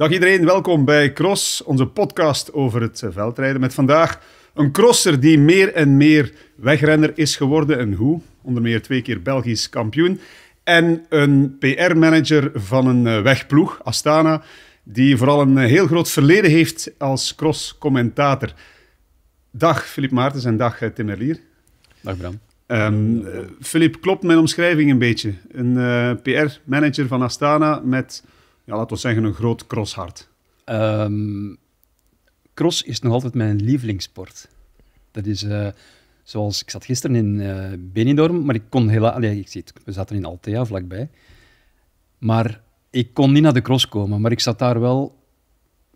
Dag iedereen, welkom bij Cross, onze podcast over het veldrijden. Met vandaag een crosser die meer en meer wegrenner is geworden. En hoe? Onder meer twee keer Belgisch kampioen. En een PR-manager van een eh, wegploeg, Astana, die vooral een eh, heel groot verleden heeft als cross-commentator. Dag Filip Maartens en dag eh, Tim Erlier. Dag Bram. Filip, ehm, klopt mijn omschrijving een beetje? Een PR-manager van Astana met ja, laten we zeggen, een groot crosshart? Ehm, cross is nog altijd mijn lievelingssport. Dat is eh, zoals ik zat gisteren in eh, Benidorm, maar ik kon helaas. ik we zaten in Altea vlakbij. Maar ik kon niet naar de cross komen, maar ik zat daar wel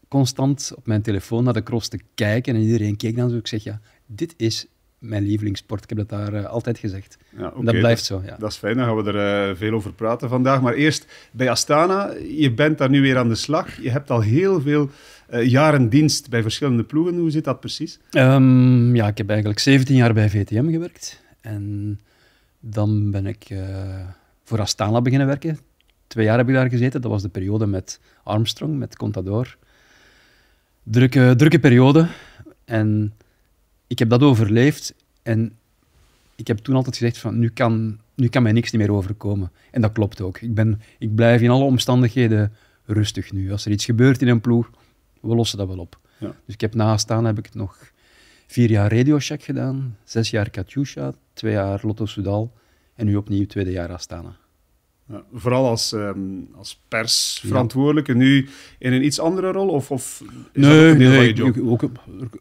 constant op mijn telefoon naar de cross te kijken. En iedereen keek dan zo. Ik zeg ja, dit is mijn lievelingssport. Ik heb dat daar eh, altijd gezegd. Ja, dat blijft zo. Ja. Dat is fijn, Dan gaan we er eh, veel over praten vandaag. Maar eerst bij Astana. Je bent daar nu weer aan de slag. Je hebt al heel veel eh, jaren dienst bij verschillende ploegen. Hoe zit dat precies? Ehm, ja, ik heb eigenlijk 17 jaar bij VTM gewerkt. En dan ben ik voor Astana beginnen werken. Twee jaar heb ik daar gezeten. Dat was de periode met Armstrong, met Contador. Drukke, drukke periode. En ik heb dat overleefd en ik heb toen altijd gezegd van nu kan, nu kan mij niks niet meer overkomen. En dat klopt ook. Ik, ben, ik blijf in alle omstandigheden rustig nu. Als er iets gebeurt in een ploeg, we lossen dat wel op. Ja. Dus ik heb naast Astana heb ik nog vier jaar radiocheck gedaan, zes jaar Katyusha, twee jaar Lotto Soudal en nu opnieuw tweede jaar Astana. Ja, vooral als, ehm, als persverantwoordelijke, nu in een iets andere rol? Of, of is nee, dat nee, job? Ook,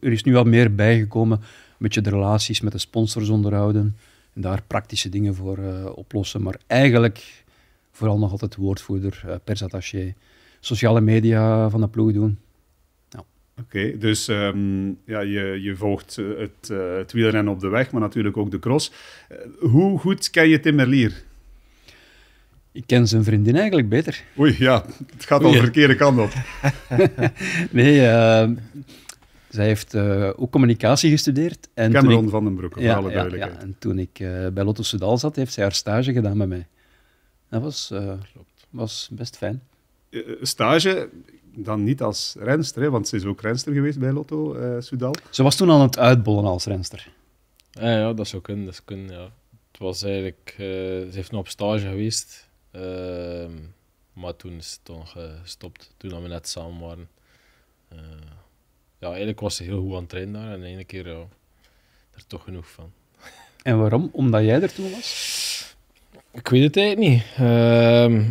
er is nu wat meer bijgekomen. Een beetje de relaties met de sponsors onderhouden. En daar praktische dingen voor eh, oplossen. Maar eigenlijk vooral nog altijd woordvoerder, uh, persattaché. Sociale media van de ploeg doen. Oké, dus ehm, ja, je, je volgt eh, het, uh, het wielrennen op de weg, maar natuurlijk ook de cross. hoe goed ken je Tim Merlier? Ik ken zijn vriendin eigenlijk beter. Oei, ja, het gaat om al de verkeerde kant op. nee, ehm, zij heeft eh, ook communicatie gestudeerd. En Cameron van den Broek, ja, alle duidelijkheid. Ja, en toen ik eh, bij Lotto Soudal zat, heeft zij haar stage gedaan bij mij. Dat was, eh, was best fijn. stage, dan niet als renster, hè, want ze is ook renster geweest bij Lotto Soudal. Ze was toen aan het uitbollen als renster. Ja, ah, ja dat zou kunnen. Dat is ja. Het was eigenlijk, ze heeft nog op stage geweest Ehm, maar toen is het dan gestopt, toen we net samen waren. Eh, ja, eigenlijk was ze heel goed aan het trainen daar en de ene keer ja, er toch genoeg van. En waarom? Omdat jij er toen was? Ik weet het eigenlijk niet. Ehm,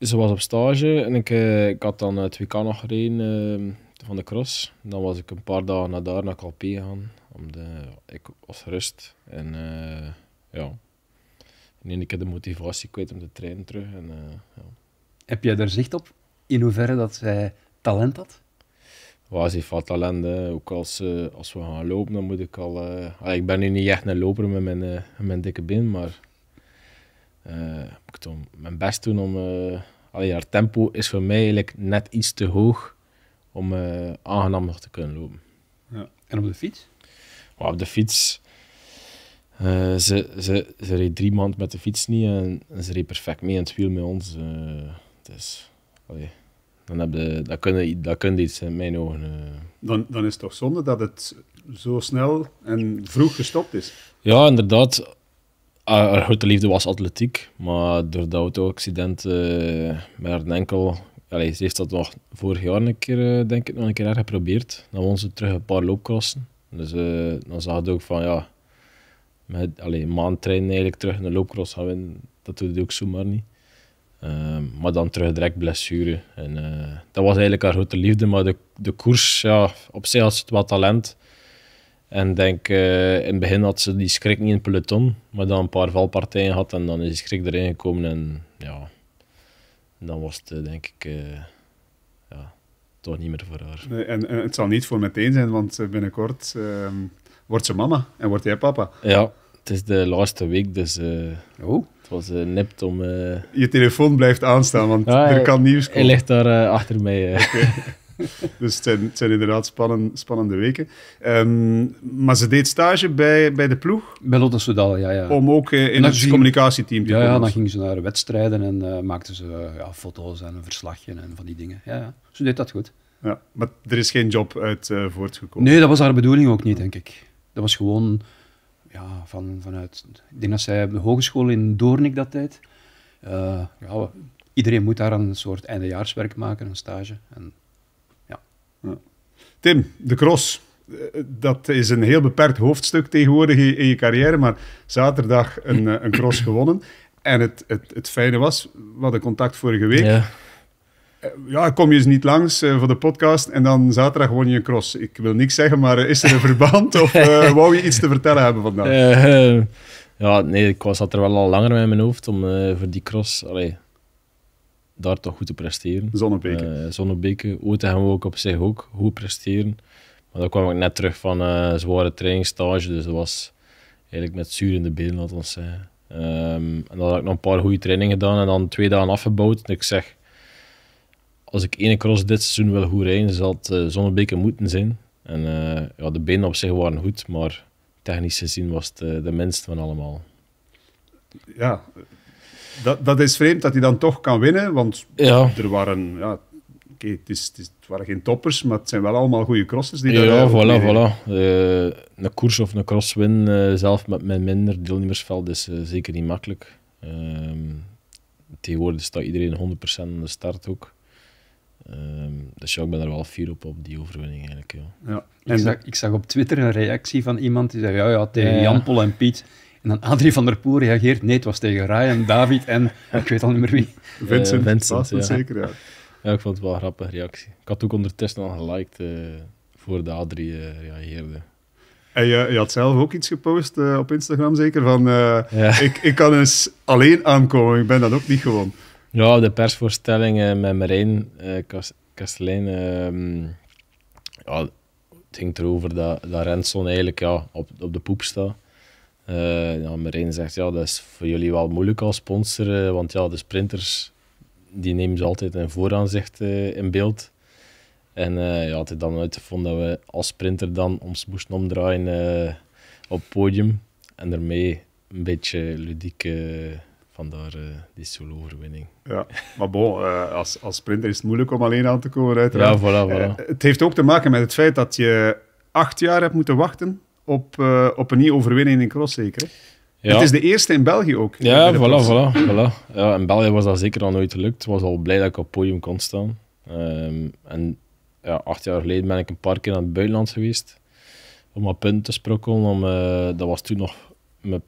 ze was op stage en ik, eh, ik had dan het WK nog gereden ehm, van de cross. Dan was ik een paar dagen naar daar, naar Calpe gaan Om de, ik was rust en eh, ja nee, ik heb de motivatie kwijt om te trainen terug. En, uh, ja. Heb jij daar zicht op? In hoeverre dat zij talent had? Ja, ze heeft wel talent. Ook als, eh, als we gaan lopen, dan moet ik al... Eh, allee, ik ben nu niet echt een loper met mijn, mijn dikke been, maar... ik moet mijn best doen om... Allee, haar tempo is voor mij eigenlijk net iets te hoog om aangenaam te kunnen lopen. Ja. En op de fiets? op de fiets eh, ze, ze, ze reed drie maanden met de fiets niet en, ze reed perfect mee in het wiel met ons. Eh. dus, allee, dan heb je, dat, kunnen dat kunnen iets in mijn ogen. Eh. Dan, dan is het toch zonde dat het zo snel en vroeg gestopt is? Ja, inderdaad. Ah, haar grote liefde was atletiek, maar door de auto-accident met haar enkel Allee, ze heeft dat nog vorig jaar een keer, denk ik, nog een keer geprobeerd. Dan won ze terug een paar loopklassen. Dus dan zag het ook van ja, met alleen maandtrainen eigenlijk terug naar loopcross gaan winnen, dat doet je ook zomaar niet. Ehm, maar dan terug direct blessure. En, eh, dat was eigenlijk haar grote liefde. Maar de, de koers, ja, op zich had ze wat talent. En denk, eh, in het begin had ze die schrik niet in het peloton. Maar dan een paar valpartijen had en dan is die schrik erin gekomen. En ja, dan was het eh, denk ik ja, toch niet meer voor haar. Nee, en, en, het zal niet voor meteen zijn, want binnenkort ehm, wordt ze mama en wordt jij papa. Ja, het is de laatste week, dus eh, oh. het was eh, nipt om... Eh, Je telefoon blijft aanstaan, want er kan nieuws komen. Hij ligt daar achter mij. dus het zijn, inderdaad spannende weken. Ehm, maar ze deed stage bij, bij de ploeg. Bij Lotte Soudal, ja. ja. Om ook uh, in het communicatieteam te ja, komen. Ja, dan gingen ze naar wedstrijden en maakten ze ja, foto's en een verslagje en van die dingen. Ja, ja. ze deed dat goed. Ja, maar er is geen job uit voortgekomen? Nee, dat was haar bedoeling ook niet, denk ik. Dat was gewoon ja, van, vanuit, ik denk dat zij de hogeschool in Doornik dat tijd, eh, ja, iedereen moet daar een soort eindejaarswerk maken, een stage. En, ja. Tim, de cross. Eh, dat is een heel beperkt hoofdstuk tegenwoordig in je carrière, maar zaterdag een, eh, een cross gewonnen. En het, het, het fijne was, wat een contact vorige week. Ja eh, ja, kom je eens niet langs eh, voor de podcast en dan zaterdag won je een cross. Ik wil niks zeggen, maar eh, is er een verband of wou je iets te vertellen hebben vandaag? ja, nee, ik was, zat er wel al langer mee in mijn hoofd om voor die cross allee, daar toch goed te presteren. Zonnebeke. Zonnebeke. Oten gaan we ook op zich ook goed presteren. Maar dan kwam ik net terug van een zware trainingstage, dus dat was eigenlijk met zuur in de benen, laat ons zeggen. Ehm, en dan had ik nog een paar goede trainingen gedaan en dan twee dagen afgebouwd. ik zeg, als ik één cross dit seizoen wil goed rijden, zal het uh, eh, zonnebeken moeten zijn. En eh, ja, de benen op zich waren goed, maar technisch gezien was het eh, de minste van allemaal. Ja, dat, dat is vreemd dat hij dan toch kan winnen, want er waren ja, oké, het, is, waren geen toppers, maar het zijn wel allemaal goede crosses die daar Ja, voilà, voilà. een koers of een cross win, zelf met, met minder deelnemersveld, is zeker niet makkelijk. Ehm, tegenwoordig staat iedereen 100% aan de start ook. Um, dus ja, ik ben er wel fier op, op die overwinning eigenlijk. Ja. ja. En ik zag, ik zag op Twitter een reactie van iemand die zei, ja, ja, tegen Jampol en Piet. En dan Adrie van der Poel reageert, nee, het was tegen Ryan, David en ik weet al niet meer wie. Eh, Vincent, eh, Vincent zeker, ja. Ja, ik vond het wel een grappige reactie. Ik had ook ondertussen al geliked uh, eh, voor de Adrie reageerde. En je, je, had zelf ook iets gepost op Instagram, zeker, van ik, ik kan eens alleen aankomen, ik ben dat ook niet gewoon. Ja, de persvoorstellingen met Marijn eh, kastelijn. Ehm, ja, het ging erover dat, dat Renson eigenlijk ja, op, op de poep staat. Uh, ja, Marijn zegt, ja, dat is voor jullie wel moeilijk als sponsor, eh, want ja, de sprinters die nemen ze altijd een vooraanzicht in beeld. En ja, het dan uitgevonden dat we als sprinter dan ons moesten omdraaien op het podium en daarmee een beetje ludiek Vandaar eh, die solo-overwinning. Ja, maar bon, eh, als, als sprinter is het moeilijk om alleen aan te komen, uiteraard. Ja, voilà, voilà. Eh, het heeft ook te maken met het feit dat je acht jaar hebt moeten wachten op, op een nieuwe overwinning in cross, zeker? Ja. Het is de eerste in België ook. Ja, voilà, voilà, voilà. Ja, in België was dat zeker al nooit gelukt. Ik was al blij dat ik op podium kon staan. Ehm, en ja, acht jaar geleden ben ik een paar keer naar het buitenland geweest om mijn punten te sprokkelen. Om, dat was toen nog mijn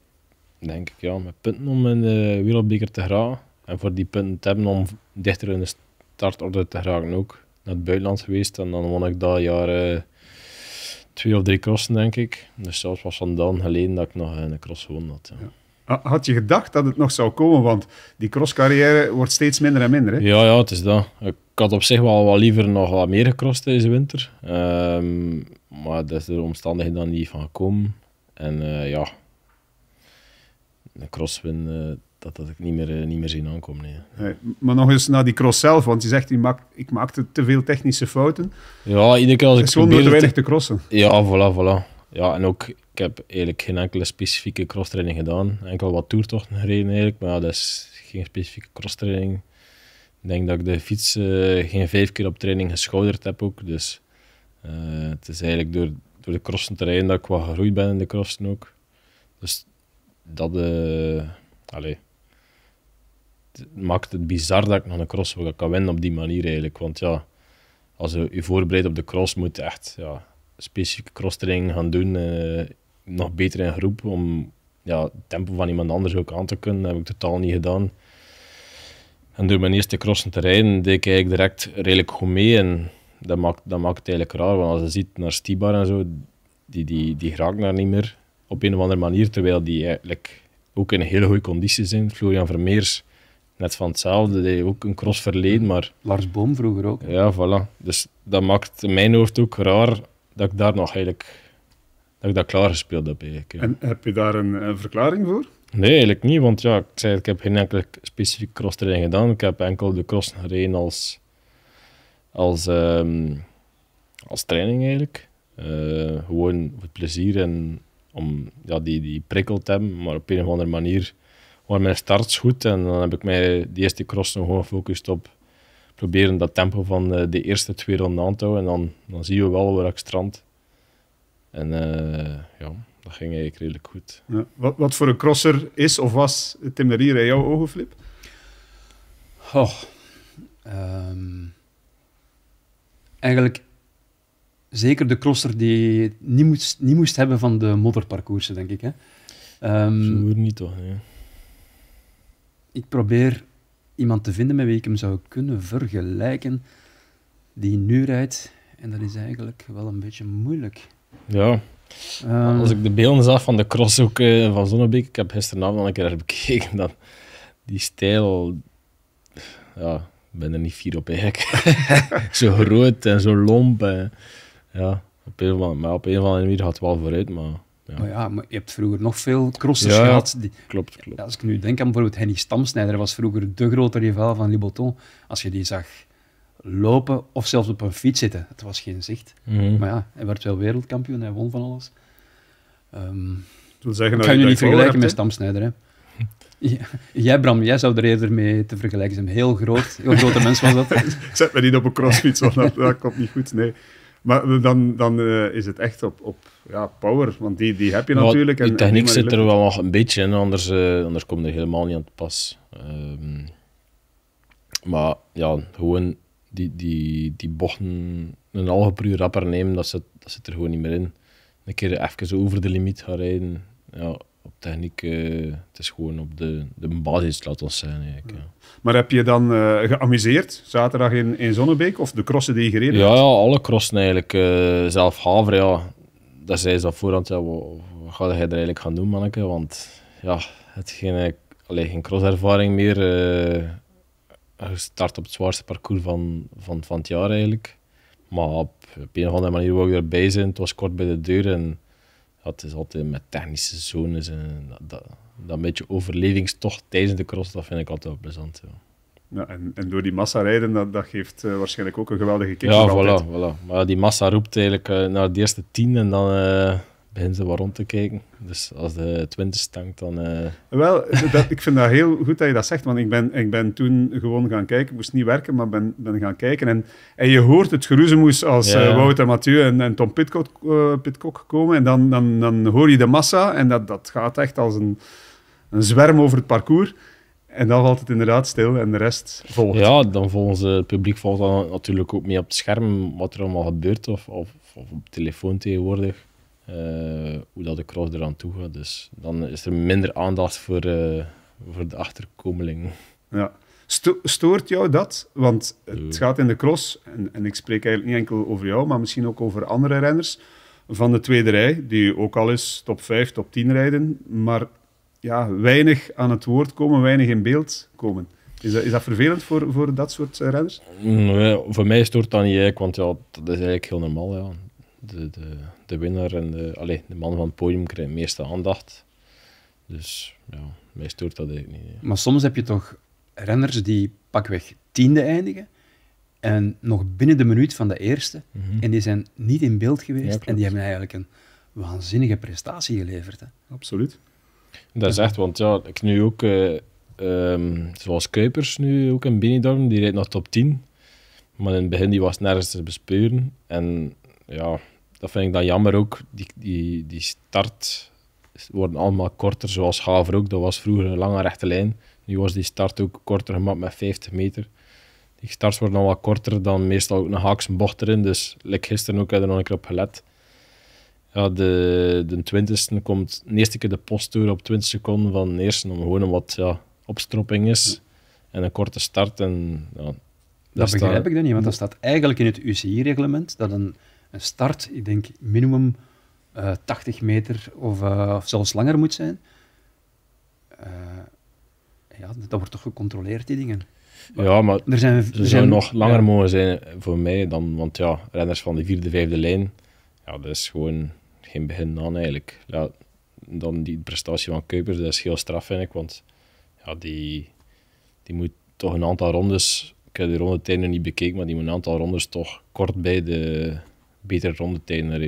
Denk ik, ja. Met punten om in de wielbeker te geraken. En voor die punten te hebben om dichter in de startorde te geraken ook. Naar het buitenland geweest. En dan won ik dat jaar eh, twee of drie crossen, denk ik. Dus zelfs was van dan geleden dat ik nog een cross won had. Ja. Had je gedacht dat het nog zou komen? Want die crosscarrière wordt steeds minder en minder. Hè? Ja, ja, het is dat. Ik had op zich wel wat liever nog wat meer gecrossed deze winter. Ehm, maar dat is de omstandigheden dan niet van gekomen. En eh, ja, een crosswin, eh, dat had ik niet meer, eh, niet meer zien aankomen. Nee. maar nog eens naar die cross zelf, want je zegt, maakt, ik maakte te veel technische fouten. Ja, iedere keer als ik Het is gewoon te weinig te crossen. Ja, voilà, voilà. Ja, en ook, ik heb eigenlijk geen enkele specifieke crosstraining gedaan. Enkel wat toertochten gereden eigenlijk, maar dat is geen specifieke crosstraining. Ik denk dat ik de fiets eh, geen vijf keer op training geschouderd heb ook. Dus het is eigenlijk door, door de crossen terrein dat ik wat geroeid ben in de crossen ook. Dus dat eh, het maakt het bizar dat ik nog een cross kan winnen op die manier eigenlijk. Want ja, als je je voorbereidt op de cross, moet je echt ja, specifieke crosstraining gaan doen. Eh, nog beter in groep om ja, het tempo van iemand anders ook aan te kunnen. Dat heb ik totaal niet gedaan. En door mijn eerste crossen te rijden, deed ik eigenlijk direct redelijk goed mee. En dat maakt, dat maakt het eigenlijk raar, want als je ziet naar Stibar en zo, die, die, die raakt daar niet meer op een of andere manier. Terwijl die eigenlijk ook in hele goede conditie zijn. Florian Vermeers, net van hetzelfde, die ook een cross verleden. Maar... Lars Boom vroeger ook. Ja, voilà. Dus dat maakt in mijn hoofd ook raar dat ik daar nog eigenlijk dat ik dat klaargespeeld heb. Eigenlijk, En heb je daar een, verklaring voor? Nee, eigenlijk niet, want ja, ik, zei, ik heb geen enkele specifieke crosstraining gedaan. Ik heb enkel de cross gereden als, als, ehm, als training eigenlijk. Eh, gewoon voor plezier en om ja, die, die prikkel te hebben. Maar op een of andere manier waren mijn starts goed. En dan heb ik mij de eerste cross gewoon gefocust op proberen dat tempo van de, eh, de eerste twee ronden aan te houden. En dan, dan zien we wel waar ik strand. En eh, ja, dat ging eigenlijk redelijk goed. Ja. Wat, wat voor een crosser is of was Tim de Rier in jouw ogen, Flip? Oh, um, eigenlijk zeker de crosser die niet moest, niet moest hebben van de modderparcoursen, denk ik. Hè. Um, niet toch, hè? Ik probeer iemand te vinden met wie ik hem zou kunnen vergelijken die nu rijdt. En dat is eigenlijk wel een beetje moeilijk. Ja. Ehm, Als ik de beelden zag van de crosshoek eh, van Zonnebeek, ik heb gisteravond al een keer bekeken, dat die stijl... Ja, ik ben er niet fier op eigenlijk. zo groot en zo lomp. Eh ja, op een maar op een of andere manier gaat het wel vooruit, maar... Ja. Maar ja, maar je hebt vroeger nog veel crossers gehad. Die... klopt, klopt. Als ik nu denk aan bijvoorbeeld Henny Stamsnijder, was vroeger de grote rival van Liboton. Als je die zag lopen of zelfs op een fiets zitten, het was geen zicht. Mhm. Maar ja, hij werd wel wereldkampioen, hij won van alles. Um, zeggen ik ga je niet vergelijken met Stamsnijder, hè. jij, Bram, jij zou er eerder mee te vergelijken zijn. Heel groot, heel grote mens was dat. Zet me niet op een crossfiets, want dat, dat komt niet goed. Nee. Maar dan, dan eh, is het echt op, op ja, power, want die, die heb je natuurlijk. Die techniek zit er wel nog een beetje in, anders, uh, anders komt er helemaal niet aan te pas. Ehm, maar ja, gewoon die, die, die bochten een halve rapper nemen, dat zit, dat zit er gewoon niet meer in. Een keer even over de limiet gaan rijden, ja, techniek, eh, het is gewoon op de, de basis, laat ons zijn. Eigenlijk, Maar heb je dan eh, geamuseerd zaterdag in, in Zonnebeek of de crossen die je gereden ja, hebt? Ja, alle crossen eigenlijk. Uh, zelf Haver, ja, daar zei ze op voorhand, wat, wat ga jij er eigenlijk gaan doen, manneke? Want ja, het geen, alleen geen crosservaring meer. Start op het zwaarste parcours van, van, van het jaar eigenlijk. Maar op, op een of andere manier wou ik erbij zijn. Het was kort bij de deur en het is altijd met technische zones en dat, dat, dat beetje overlevingstocht tijdens de cross, dat vind ik altijd wel plezant. Ja. en, en, door die massa rijden, dat, dat geeft eh, waarschijnlijk ook een geweldige kick. Ja, voilà, voilà, Maar die massa roept eigenlijk eh, naar de eerste tien en dan, eh, beginnen ze wat rond te kijken. Dus als de twintig stankt, dan... Eh, Wel, dat, ik vind dat heel goed dat je dat zegt, want ik ben, ik ben toen gewoon gaan kijken. Ik moest niet werken, maar ben, ben gaan kijken. En, en je hoort het geruzemoes als ja. uh, en Mathieu en, Tom Pitcock, eh, Pitcock komen. En dan, dan, dan hoor je de massa en dat, dat gaat echt als een, een zwerm over het parcours. En dan valt het inderdaad stil en de rest volgt. Ja, dan volgens het publiek volgt dan natuurlijk ook mee op het scherm wat er allemaal gebeurt of, of, of op telefoon tegenwoordig. Eh, hoe dat de cross eraan toe gaat. Dus dan is er minder aandacht voor, eh, voor de achterkomeling. Ja. stoort jou dat? Want het gaat in de cross, en, en, ik spreek eigenlijk niet enkel over jou, maar misschien ook over andere renners van de tweede rij, die ook al eens top 5, top 10 rijden, maar ja, weinig aan het woord komen, weinig in beeld komen. Is dat, is dat vervelend voor, voor dat soort eh, renners? Nee, mm, voor mij stoort dat niet want ja, dat is eigenlijk heel normaal. Ja de, de, de winnaar en de, allez, de man van het podium krijgt de meeste aandacht. Dus ja, mij stoort dat eigenlijk niet. Maar soms heb je toch renners die pakweg tiende eindigen en nog binnen de minuut van de eerste. Mhm. En die zijn niet in beeld geweest en die hebben eigenlijk een waanzinnige prestatie geleverd. Hè? Absoluut. Dat is echt, want ja, ik nu ook, eh, ehm, zoals Kuipers nu ook een Benidorm, die rijdt nog top 10. Maar in het begin die was nergens te bespeuren. En ja, dat vind ik dan jammer ook. Die, die, die start worden allemaal korter, zoals Haver ook. Dat was vroeger een lange rechte lijn. Nu was die start ook korter gemaakt met 50 meter. Die starts worden dan wat korter dan meestal ook een haakse bocht erin. Dus ik gisteren ook er nog een keer op gelet. Ja, de, de twintigste komt de eerste keer de post door op 20 seconden van de eerste. Om gewoon een wat ja, opstropping is. En een korte start. En, ja, dat, dus begrijp ik dan niet, want dat staat eigenlijk in het UCI-reglement dat een een start, ik denk minimum 80 eh, meter of, eh, of, zelfs langer moet zijn. Uh, ja, dat wordt toch gecontroleerd, die dingen. ja, maar er zijn, er zijn, nog langer ja. mogen zijn voor mij dan, want ja, renners van de vierde, vijfde lijn, ja, dat is gewoon geen begin dan eigenlijk. Ja, dan die prestatie van Kuipers, dat is heel straf, vind ik, want ja, die, die moet toch een aantal rondes, ik heb die ronde niet bekeken, maar die moet een aantal rondes toch kort bij de, beter ronde naar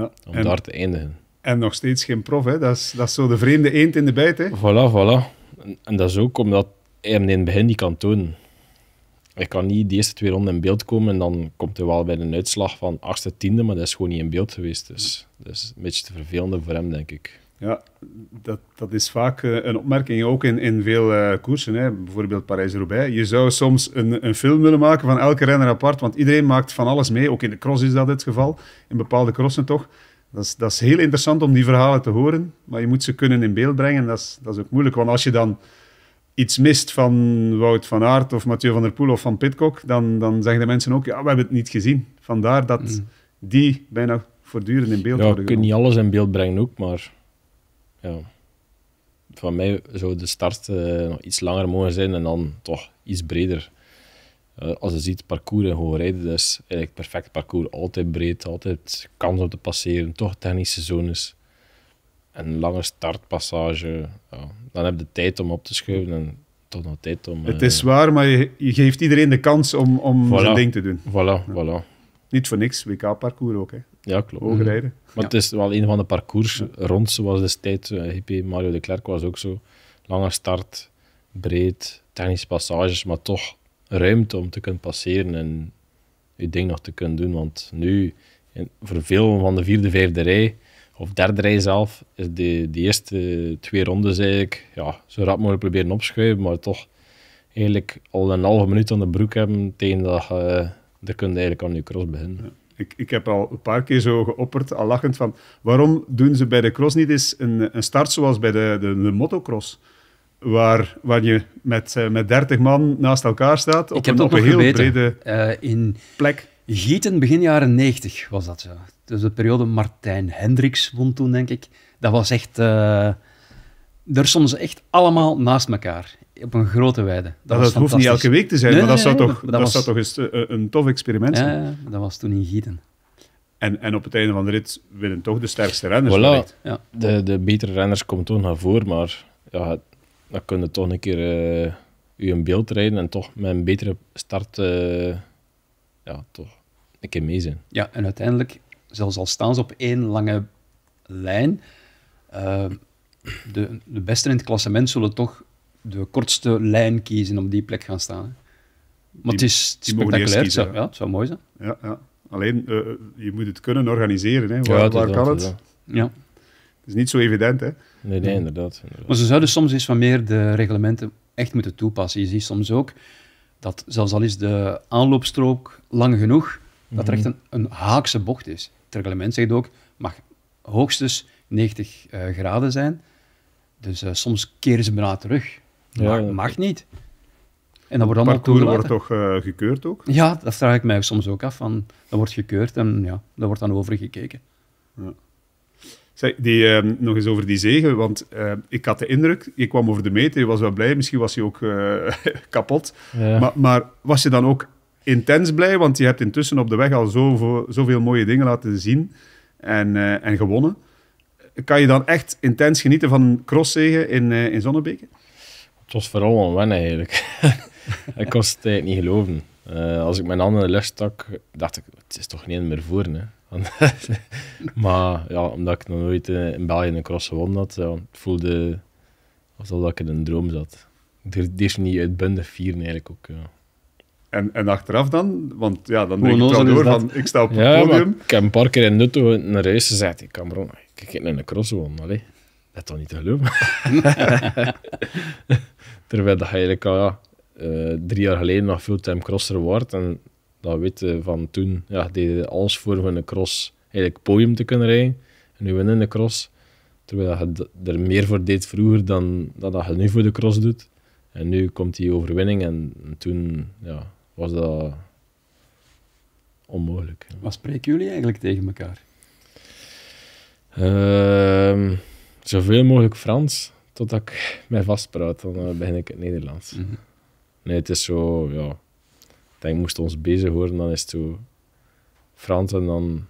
Ja, om daar te eindigen. En nog steeds geen prof, hè? Dat, is, dat is zo de vreemde eend in de bijt. Hè? Voilà, voilà. En, dat is ook omdat hij hem in het begin niet kan tonen. Hij kan niet de eerste twee ronden in beeld komen en dan komt hij wel bij een uitslag van achtste, tiende, maar dat is gewoon niet in beeld geweest. Dus dat is een beetje te vervelend voor hem, denk ik. Ja, dat, dat is vaak eh, een opmerking ook in, in veel uh, koersen. Hè. Bijvoorbeeld Parijs-Roubaix. Je zou soms een, een film willen maken van elke renner apart, want iedereen maakt van alles mee. Ook in de cross is dat het geval, in bepaalde crossen toch. Dat is, dat is heel interessant om die verhalen te horen, maar je moet ze kunnen in beeld brengen. Dat is, dat is ook moeilijk, want als je dan iets mist van Wout van Aert of Mathieu van der Poel of van Pitcock, dan, dan zeggen de mensen ook, ja, we hebben het niet gezien. Vandaar dat mm. die bijna voortdurend in beeld ja, worden Ja, je kunt niet alles in beeld brengen ook, maar van mij zou de start eh, nog iets langer mogen zijn en dan toch iets breder. Eh, als je ziet parcours en hoe rijden, dat is eigenlijk perfect parcours. Altijd breed, altijd kans om te passeren, toch technische zones. Een lange startpassage. Dan heb je de tijd om op te schuiven en toch nog tijd om... het eh, is waar, maar je, je, geeft iedereen de kans om, om zijn ding te doen. Voilà, voilà. Niet voor niks, WK-parcours ook. Hè. Ja, klopt. Mhm. rijden. Maar het is wel een van de parcours rond, zoals destijds hippie eh, Mario de Klerk was ook zo. Lange start, breed, technische passages, maar toch ruimte om te kunnen passeren en je ding nog te kunnen doen. Want nu, in, voor veel van de vierde, vijfde rij, of derde rij zelf, is de, de eerste twee rondes eigenlijk ja, zo rap mogelijk proberen opschuiven, maar toch eigenlijk al een halve minuut aan de broek hebben tegen dat je, eh, dat kun je eigenlijk aan je cross beginnen. Ik, ik heb al een paar keer zo geopperd, al lachend, van waarom doen ze bij de cross niet eens een, een start zoals bij de, de, de motocross? Waar, waar je met, eh, met 30 man naast elkaar staat op ik heb een, heel brede eh, in plek. Gieten, begin jaren 90 was dat zo. Dus de periode Martijn Hendricks won toen, denk ik. Dat was echt... Uh, er soms echt allemaal naast elkaar op een grote weide. Dat, nou, dat hoeft niet elke week te zijn, maar dat, zou, toch, dat, was... toch een, een tof experiment zijn. Ja, dat was toen in Gieten. En, en op het einde van de rit winnen toch de sterkste renners. Voilà, ja. de, de betere renners komen toch naar voren, maar ja, dan kunnen toch een keer uh, u in beeld rijden en toch met een betere start eh, ja, toch een keer mee zijn. Ja, en uiteindelijk, zelfs al staan ze op één lange lijn, eh, de, de beste in het klassement zullen toch de kortste lijn kiezen op die plek gaan staan. Hè. Maar het is, spectaculair, ja. het zou mooi zijn. Ja, ja. Alleen, eh, eh, je moet het kunnen organiseren. Hè. Waar, waar kan het? Ja. Het is niet zo evident, hè? Nee, nee inderdaad, Maar ze zouden soms eens van meer de reglementen echt moeten toepassen. Je ziet soms ook dat, zelfs al is de aanloopstrook lang genoeg, dat er mhm. echt een, haakse bocht is. Het reglement zegt ook, mag hoogstens 90 eh, graden zijn. Dus soms keren ze bijna terug. Maar ja, mag niet. En dat wordt allemaal toegelaten. wordt toch eh, gekeurd ook? Ja, dat vraag ik mij soms ook af. Van, dat wordt gekeurd en ja, daar wordt dan over gekeken. Ja. Zeg, die, ehm, nog eens over die zegen, want eh, ik had de indruk, je kwam over de meter, je was wel blij, misschien was je ook eh, kapot. Maar, maar, was je dan ook intens blij? Want je hebt intussen op de weg al zoveel, mooie dingen laten zien en, en gewonnen. Kan je dan echt intens genieten van een crosszegen in, in het was vooral wennen eigenlijk. ik kon het eigenlijk niet geloven. Eh, als ik mijn handen lucht stak, dacht ik, het is toch niet meer voor, hè? maar ja, omdat ik nog nooit eh, in België een cross gewonnen had, voelde alsof dat ik in een droom zat. Het is niet uitbundig vieren eigenlijk ook. En, en achteraf dan? Want ja, dan denk ik wel door van, ik sta op het ja, podium. ik heb een paar keer in Nutto naar huis gezet. Ik kan ik heb in een cross gewonnen. Dat is toch niet te geloven? Terwijl dat je eigenlijk al ja, eh, drie jaar geleden nog fulltime crosser wordt. En dat weten van toen, ja, deed alles voor van de cross eigenlijk podium te kunnen rijden. En nu winnen de cross. Terwijl je er meer voor deed vroeger dan dat je nu voor de cross doet. En nu komt die overwinning en toen ja, was dat onmogelijk. Wat spreken jullie eigenlijk tegen elkaar? Uh, zoveel mogelijk Frans totdat ik mij vastpraat, dan eh, begin ik het Nederlands. Mhm. Nee, het is zo, ja. Ik denk, moest ons bezig horen, dan is het zo Frans en dan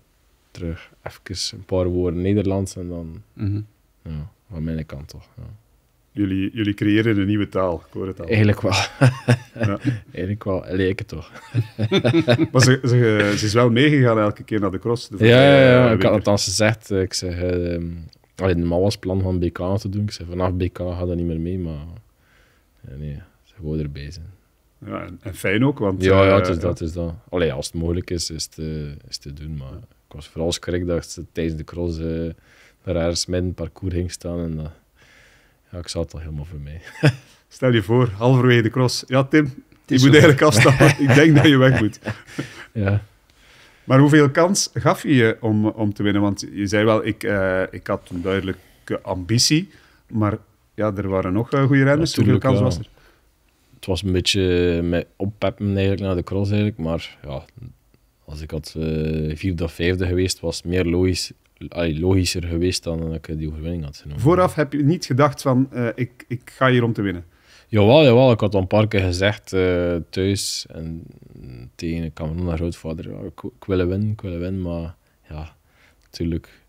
terug even een paar woorden Nederlands en dan, mm ja, aan mijn kant toch. Ja. Jullie, jullie creëren een nieuwe taal, ik hoor het al. Eigenlijk wel. Ja. Eigenlijk wel, lijken toch. maar ze, ze, is wel meegegaan elke keer naar de cross. De ja, ja, ja, ik had althans gezegd, eh, ik zeg, eh, Alleen normaal was het plan van BK te doen. Ik zei, vanaf BK gaat dat niet meer mee, maar nee, ze gewoon erbij zijn. Ja, en fijn ook, want... Ja, ja, eh, dat, is dat. Allee, als het mogelijk is, is te, eh, is te doen, maar ik was vooral schrik dat ze tijdens de cross uh, rare ergens parcours ging staan en Ja, ik zat het al helemaal voor mij. Stel je voor, halverwege de cross. Ja, Tim, je moet eigenlijk afstappen. ik denk dat je weg moet. ja. Maar hoeveel kans gaf je je om, om te winnen? Want je zei wel, ik, uh, ik had een duidelijke ambitie, maar ja, er waren nog eh, goede renners. hoeveel kans was er? Het was een beetje met oppeppen eigenlijk naar de cross eigenlijk, maar ja, als ik had eh, vierde of vijfde geweest, was het meer logisch, logischer geweest dan dat ik die overwinning had genomen. Vooraf heb je niet gedacht van, ik, ik ga hier om te winnen? Jawel, jawel. Ik had al een paar keer gezegd eh, thuis en tegen de kan grootvader. ik, wil winnen, ik wil winnen, maar ja, natuurlijk.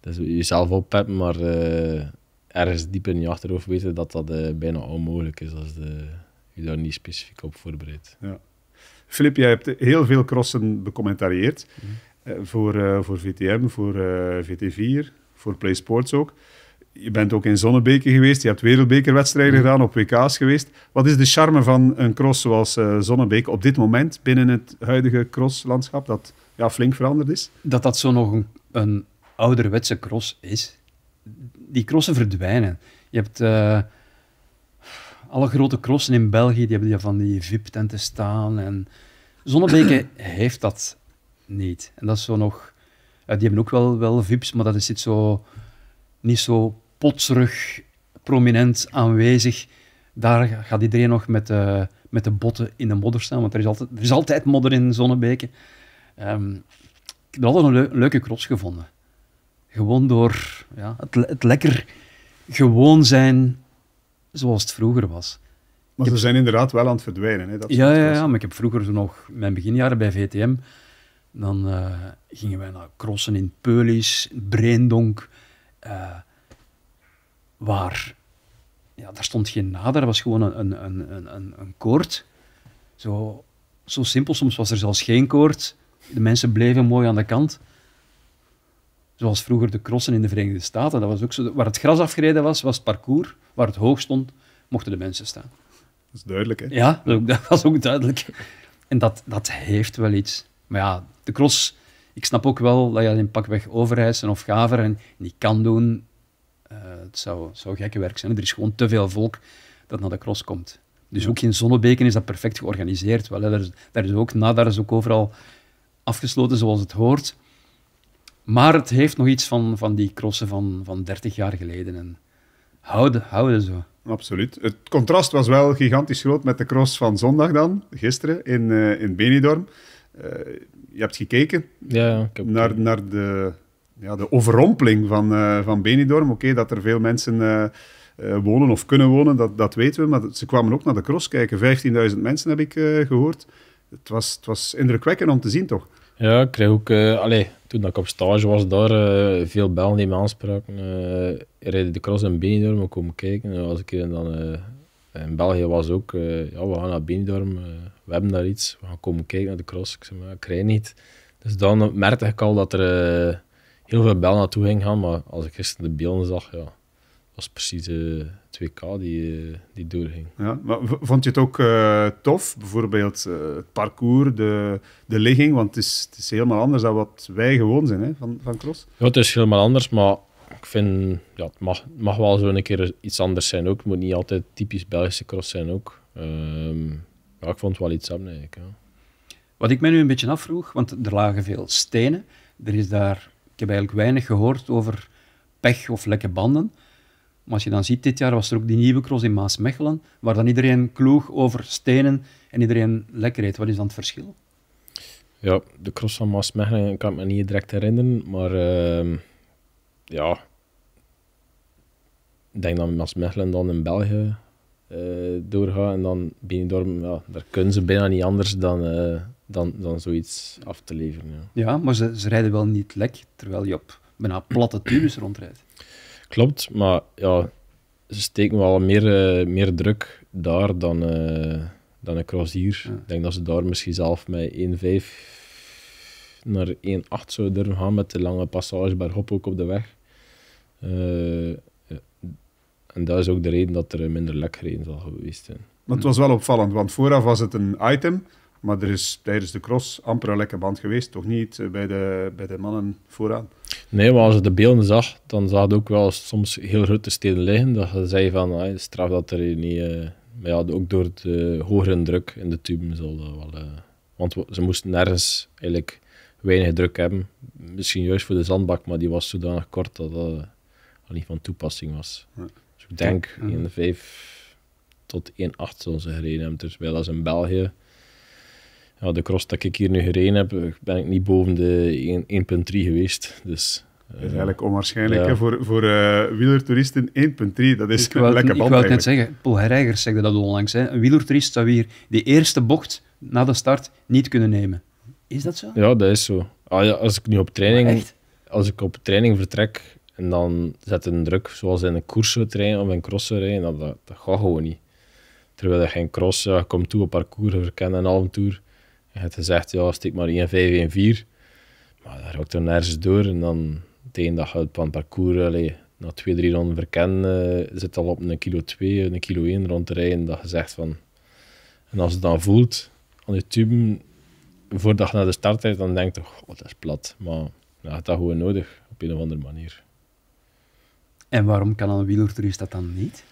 Dus jezelf oppeppen, maar eh, ergens diep in je achterhoofd weten dat dat eh, bijna onmogelijk is als de, je daar niet specifiek op voorbereidt. Ja. Filip, jij hebt heel veel crossen becommentarieerd mhm. voor, voor VTM, voor VT4, voor Play Sports ook je bent ook in Zonnebeke geweest, je hebt wereldbekerwedstrijden mm-hmm. gedaan, op WK's geweest. Wat is de charme van een cross zoals uh, op dit moment binnen het huidige crosslandschap dat ja, flink veranderd is? Dat dat zo nog een, ouderwetse cross is. Die crossen verdwijnen. Je hebt eh, alle grote crossen in België, die hebben die van die VIP-tenten staan. En Zonnebeke heeft dat niet. En dat is zo nog... Eh, die hebben ook wel, wel VIP's, maar dat is iets zo niet zo potterug prominent aanwezig. Daar gaat iedereen nog met, de, eh, met de botten in de modder staan, want er is altijd, er is altijd modder in Zonnebeke. Um, ik heb een, leuke cross gevonden. Gewoon door ja, het, het lekker gewoon zijn zoals het vroeger was. Maar ze zijn inderdaad wel aan het verdwijnen. Hè? Dat ja, ja, ja, maar ik heb vroeger nog, mijn beginjaren bij VTM, dan eh, gingen wij naar crossen in Peulis, Breendonk, eh, waar, ja, daar stond geen nader, dat was gewoon een, een, een, een, een koord. Zo, zo simpel, soms was er zelfs geen koord. De mensen bleven mooi aan de kant. Zoals vroeger de crossen in de Verenigde Staten. Dat was ook zo, waar het gras afgereden was, was het parcours. Waar het hoog stond, mochten de mensen staan. Dat is duidelijk, hè? Ja, dat was ook duidelijk. En dat, dat heeft wel iets. Maar ja, de cross, ik snap ook wel dat je dat in pakweg Overijssen of Gaver en niet kan doen. Eh, het zou, zou gekke werk zijn. Er is gewoon te veel volk dat naar de cross komt. Dus ook in Zonnebeken is dat perfect georganiseerd. Wel, daar, is ook, is ook overal afgesloten zoals het hoort. Maar het heeft nog iets van, van die crossen van, van 30 jaar geleden. En houden, houden zo. Absoluut. Het contrast was wel gigantisch groot met de cross van zondag dan, gisteren, in, uh, in Benidorm. Eh, je hebt gekeken ja, ik heb naar, gekeken. naar de ja, de overrompeling van, uh, van Benidorm. Oké, dat er veel mensen eh, eh, wonen of kunnen wonen, dat, dat weten we. Maar ze kwamen ook naar de cross kijken. 15.000 mensen heb ik gehoord. Het was, het was indrukwekkend om te zien, toch? Ja, ik kreeg ook... Allez, toen ik op stage was daar, veel bellen die me aanspraken. rijden de cross in Benidorm, we komen kijken. Als ik dan... in België was ook, ja, we gaan naar Benidorm, we hebben daar iets, we gaan komen kijken naar de cross. Ik zei, maar ik kreeg niet. Dus dan merkte ik al dat er heel veel bel naartoe ging gaan. Maar als ik gisteren de beelden zag, ja, was precies uh, 2K die, eh, die doorging. Ja, maar vond je het ook eh, tof? Bijvoorbeeld het parcours, de, de ligging, want het is, het is helemaal anders dan wat wij gewoon zijn hè, van, van cross. Ja, het is helemaal anders, maar ik vind, ja, het mag, mag wel zo een keer iets anders zijn ook. Het moet niet altijd typisch Belgische cross zijn ook. Um, ja, ik vond het wel iets hebben eigenlijk. Ja. Wat ik mij nu een beetje afvroeg, want er lagen veel stenen. Er is daar ik heb eigenlijk weinig gehoord over pech of lekke banden. Maar als je dan ziet, dit jaar was er ook die nieuwe cross in Maasmechelen, waar dan iedereen kloeg over stenen en iedereen lekker reed. Wat is dan het verschil? Ja, de cross van Maasmechelen kan ik me niet direct herinneren, maar ehm, ja, ik denk dat Maasmechelen dan in België uh, doorgaat en dan Benidorm, ja, daar kunnen ze bijna niet anders dan... Eh, dan, dan zoiets af te leveren. Ja, ja maar ze, ze rijden wel niet lek, terwijl je op bijna platte tubes rondrijdt. Klopt, maar ja, ze steken wel meer, eh, meer druk daar dan, eh, dan een cross hier. Ik denk dat ze daar misschien zelf met 1,5 naar 1,8 zouden durven gaan met de lange passage bergop ook op de weg. Eh, en dat is ook de reden dat er minder lek gereden zal geweest zijn. Maar het was wel opvallend, want vooraf was het een item maar er is tijdens de cross amper een lekke band geweest, toch niet eh, bij de, bij de mannen vooraan? Nee, maar als je de beelden zag, dan zag je ook wel soms heel grote steden liggen. Dat je zei van, ah, hey, straf dat er niet... Eh, maar ja, ook door de hogere druk in de tuben zal wel... Eh, want ze moesten nergens eigenlijk weinig druk hebben. Misschien juist voor de zandbak, maar die was zodanig kort dat dat niet van toepassing was. Ja. Dus ik denk de 1,5 tot 1,8 zullen ze gereden hebben. Terwijl als in België ja, de cross dat ik hier nu gereden heb, eh, ben ik niet boven de 1.3 geweest. Dus dat is eh, eigenlijk onwaarschijnlijk hè, voor, voor uh, wielertoeristen 1.3. Dat is een lekker band. Ik wou net zeggen, Paul Herreigers zegt dat onlangs. Hè. Een wielertoerist zou hier de eerste bocht na de start niet kunnen nemen. Is dat zo? Ja, dat is zo. Ah, ja, als ik nu op training, als ik op training vertrek en dan zet een druk, zoals in een koersenterrein of een crossenterrein, dat, dat, gaat gewoon niet. Terwijl er geen cross ja, komt toe op parcours verkennen en al een tour. Je hebt gezegd, ja, steek maar 1, 5, 1, 4. Maar daar rookt er nergens door. En dan tegen dat je van parcours, allez, na twee, drie ronden verkennen, eh, zit al op een kilo 2, een kilo 1 rond te rijden. Dat je zegt van... En als je dan voelt aan je tube, voordat je naar de start hebt, dan denk je, toch, oh, dat is plat. Maar je dat gewoon nodig, op een of andere manier. En waarom kan een wielertourist dat dan niet?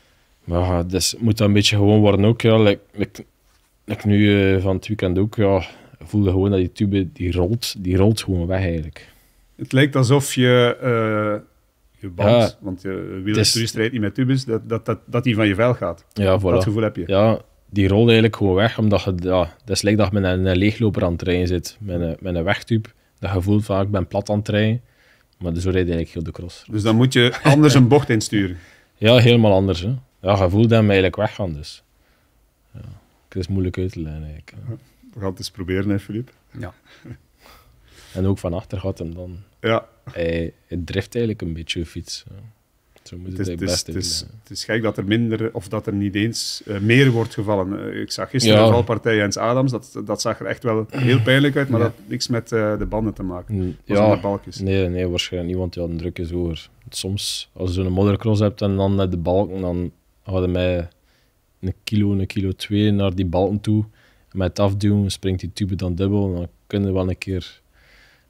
Het ja, dus moet dat een beetje gewoon worden ook. Ja ik nu eh, van het weekend ook, ja, voelde gewoon dat die tube, die rolt, die rolt gewoon weg eigenlijk. Het lijkt alsof je, uh, je band, want je wielertoerist rijdt niet met tubes, dat, dat, dat, dat die van je vel gaat. Ja, voilà. Dat gevoel heb je. Ja, die rolt eigenlijk gewoon weg, omdat je, ja, dat is lijkt dat je met een leegloper aan het rijden zit, met een, met een wegtube. Dat gevoel vaak ah, ik ben plat aan het rijden. Maar zo dus reed eigenlijk heel de cross. Dus dan moet je anders een bocht insturen? Ja, helemaal anders. Hè. Ja, je voelt hem eigenlijk weggaan dus dat is moeilijk uit te leggen We gaan het eens proberen, hè, Filip. Ja. en ook van achter gaat hem dan. Ja. Hij, drift eigenlijk een beetje fiets. Zo moet het, het, is, het, best is, het, is, gek dat er minder, of dat er niet eens eh, meer wordt gevallen. Eh, ik zag gisteren ja. de valpartij Jens Adams, dat, dat zag er echt wel heel pijnlijk uit, maar dat had niks met eh, de banden te maken. Mm, ja, balkjes. Nee, nee, waarschijnlijk niet, want je had druk is Soms, als je zo'n moddercross hebt en dan met de balken, dan hadden mij een kilo, een kilo twee naar die balken toe. met afduwen springt die tube dan dubbel. Dan kunnen we wel een keer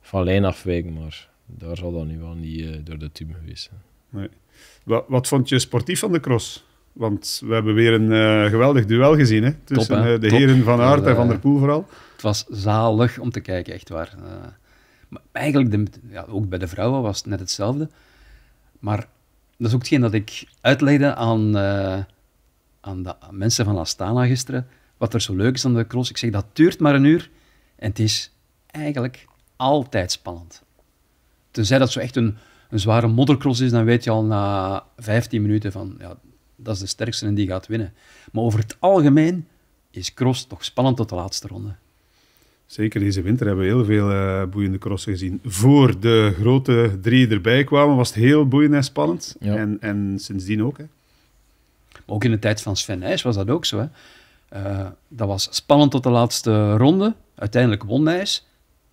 van lijn afwijken, maar daar zal dan nu wel niet eh, door de tube geweest zijn. Nee. Wat, wat, vond je sportief van de cross? Want we hebben weer een eh, geweldig duel gezien hè? tussen eh, de heren Van Aert en Van der Poel vooral. Het was zalig om te kijken, echt waar. maar eigenlijk, de, ja, ook bij de vrouwen was het net hetzelfde. Maar dat is ook hetgeen dat ik uitlegde aan, aan de mensen van Astana gisteren wat er zo leuk is aan de cross. Ik zeg, dat duurt maar een uur en het is eigenlijk altijd spannend. Tenzij dat zo echt een, een zware moddercross is, dan weet je al na 15 minuten van, ja, dat is de sterkste en die gaat winnen. Maar over het algemeen is cross toch spannend tot de laatste ronde. Zeker deze winter hebben we heel veel eh, boeiende crossen gezien. Voor de grote drie erbij kwamen, was het heel boeiend en spannend. En, en sindsdien ook. Hè ook in de tijd van Sven Nijs was dat ook zo. Hè. Eh, dat was spannend tot de laatste ronde. Uiteindelijk won Nijs.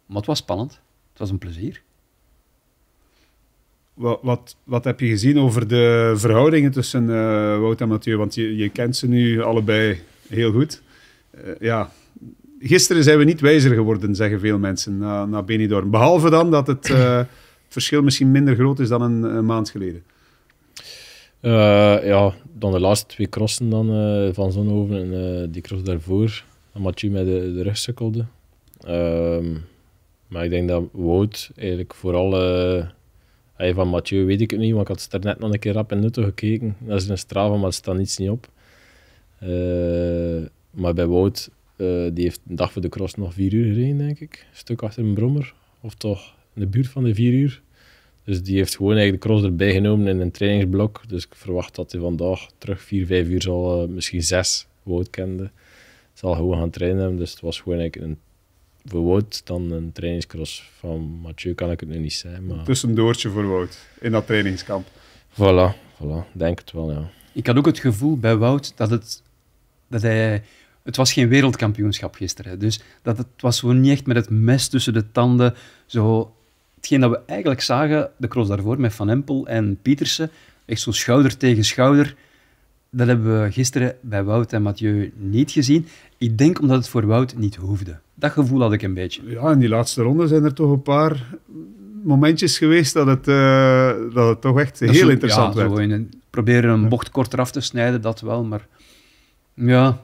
Maar het was spannend. Het was een plezier. Wat, wat, wat heb je gezien over de verhoudingen tussen eh, Wout en Mathieu? Want je, je kent ze nu allebei heel goed. Eh, ja, gisteren zijn we niet wijzer geworden, zeggen veel mensen, na, na Benidorm. Behalve dan dat het, verschil misschien minder groot is dan een maand geleden. Eh, ja, dan de laatste twee crossen dan, eh, van Zonhoven en eh, die cross daarvoor. Matthieu Mathieu met de, de rug sukkelde. Ehm, maar ik denk dat Wout eigenlijk vooral... Hey, van Mathieu weet ik het niet, want ik had het er net nog een keer rap en nuttig gekeken. Dat is een strava, maar het staat niets niet op. maar bij Wout, die heeft een dag voor de cross nog vier uur gereden, denk ik. Een stuk achter een brommer. Of toch in de buurt van de vier uur. Dus die heeft gewoon eigenlijk de cross erbij genomen in een trainingsblok. Dus ik verwacht dat hij vandaag terug vier, vijf uur zal, eh, misschien zes Wout kende, zal gewoon gaan trainen. Dus het was gewoon eigenlijk een, voor dan een trainingscross. Van Mathieu kan ik het nu niet zijn. Maar... Tussendoortje voor Wout in dat trainingskamp. Voilà, voilà, denk het wel, ja. Ik had ook het gevoel bij Wout dat het, dat hij, het was geen wereldkampioenschap gisteren. Dus dat het was gewoon niet echt met het mes tussen de tanden. Zo hetgeen dat we eigenlijk zagen, de cross daarvoor met Van Empel en Pietersen, echt zo schouder tegen schouder, dat hebben we gisteren bij Wout en Mathieu niet gezien. Ik denk omdat het voor Wout niet hoefde. Dat gevoel had ik een beetje. Ja, in die laatste ronde zijn er toch een paar momentjes geweest dat het, eh, dat het toch echt heel interessant werd. Ja, proberen een bocht korter af te snijden, dat wel, maar ja.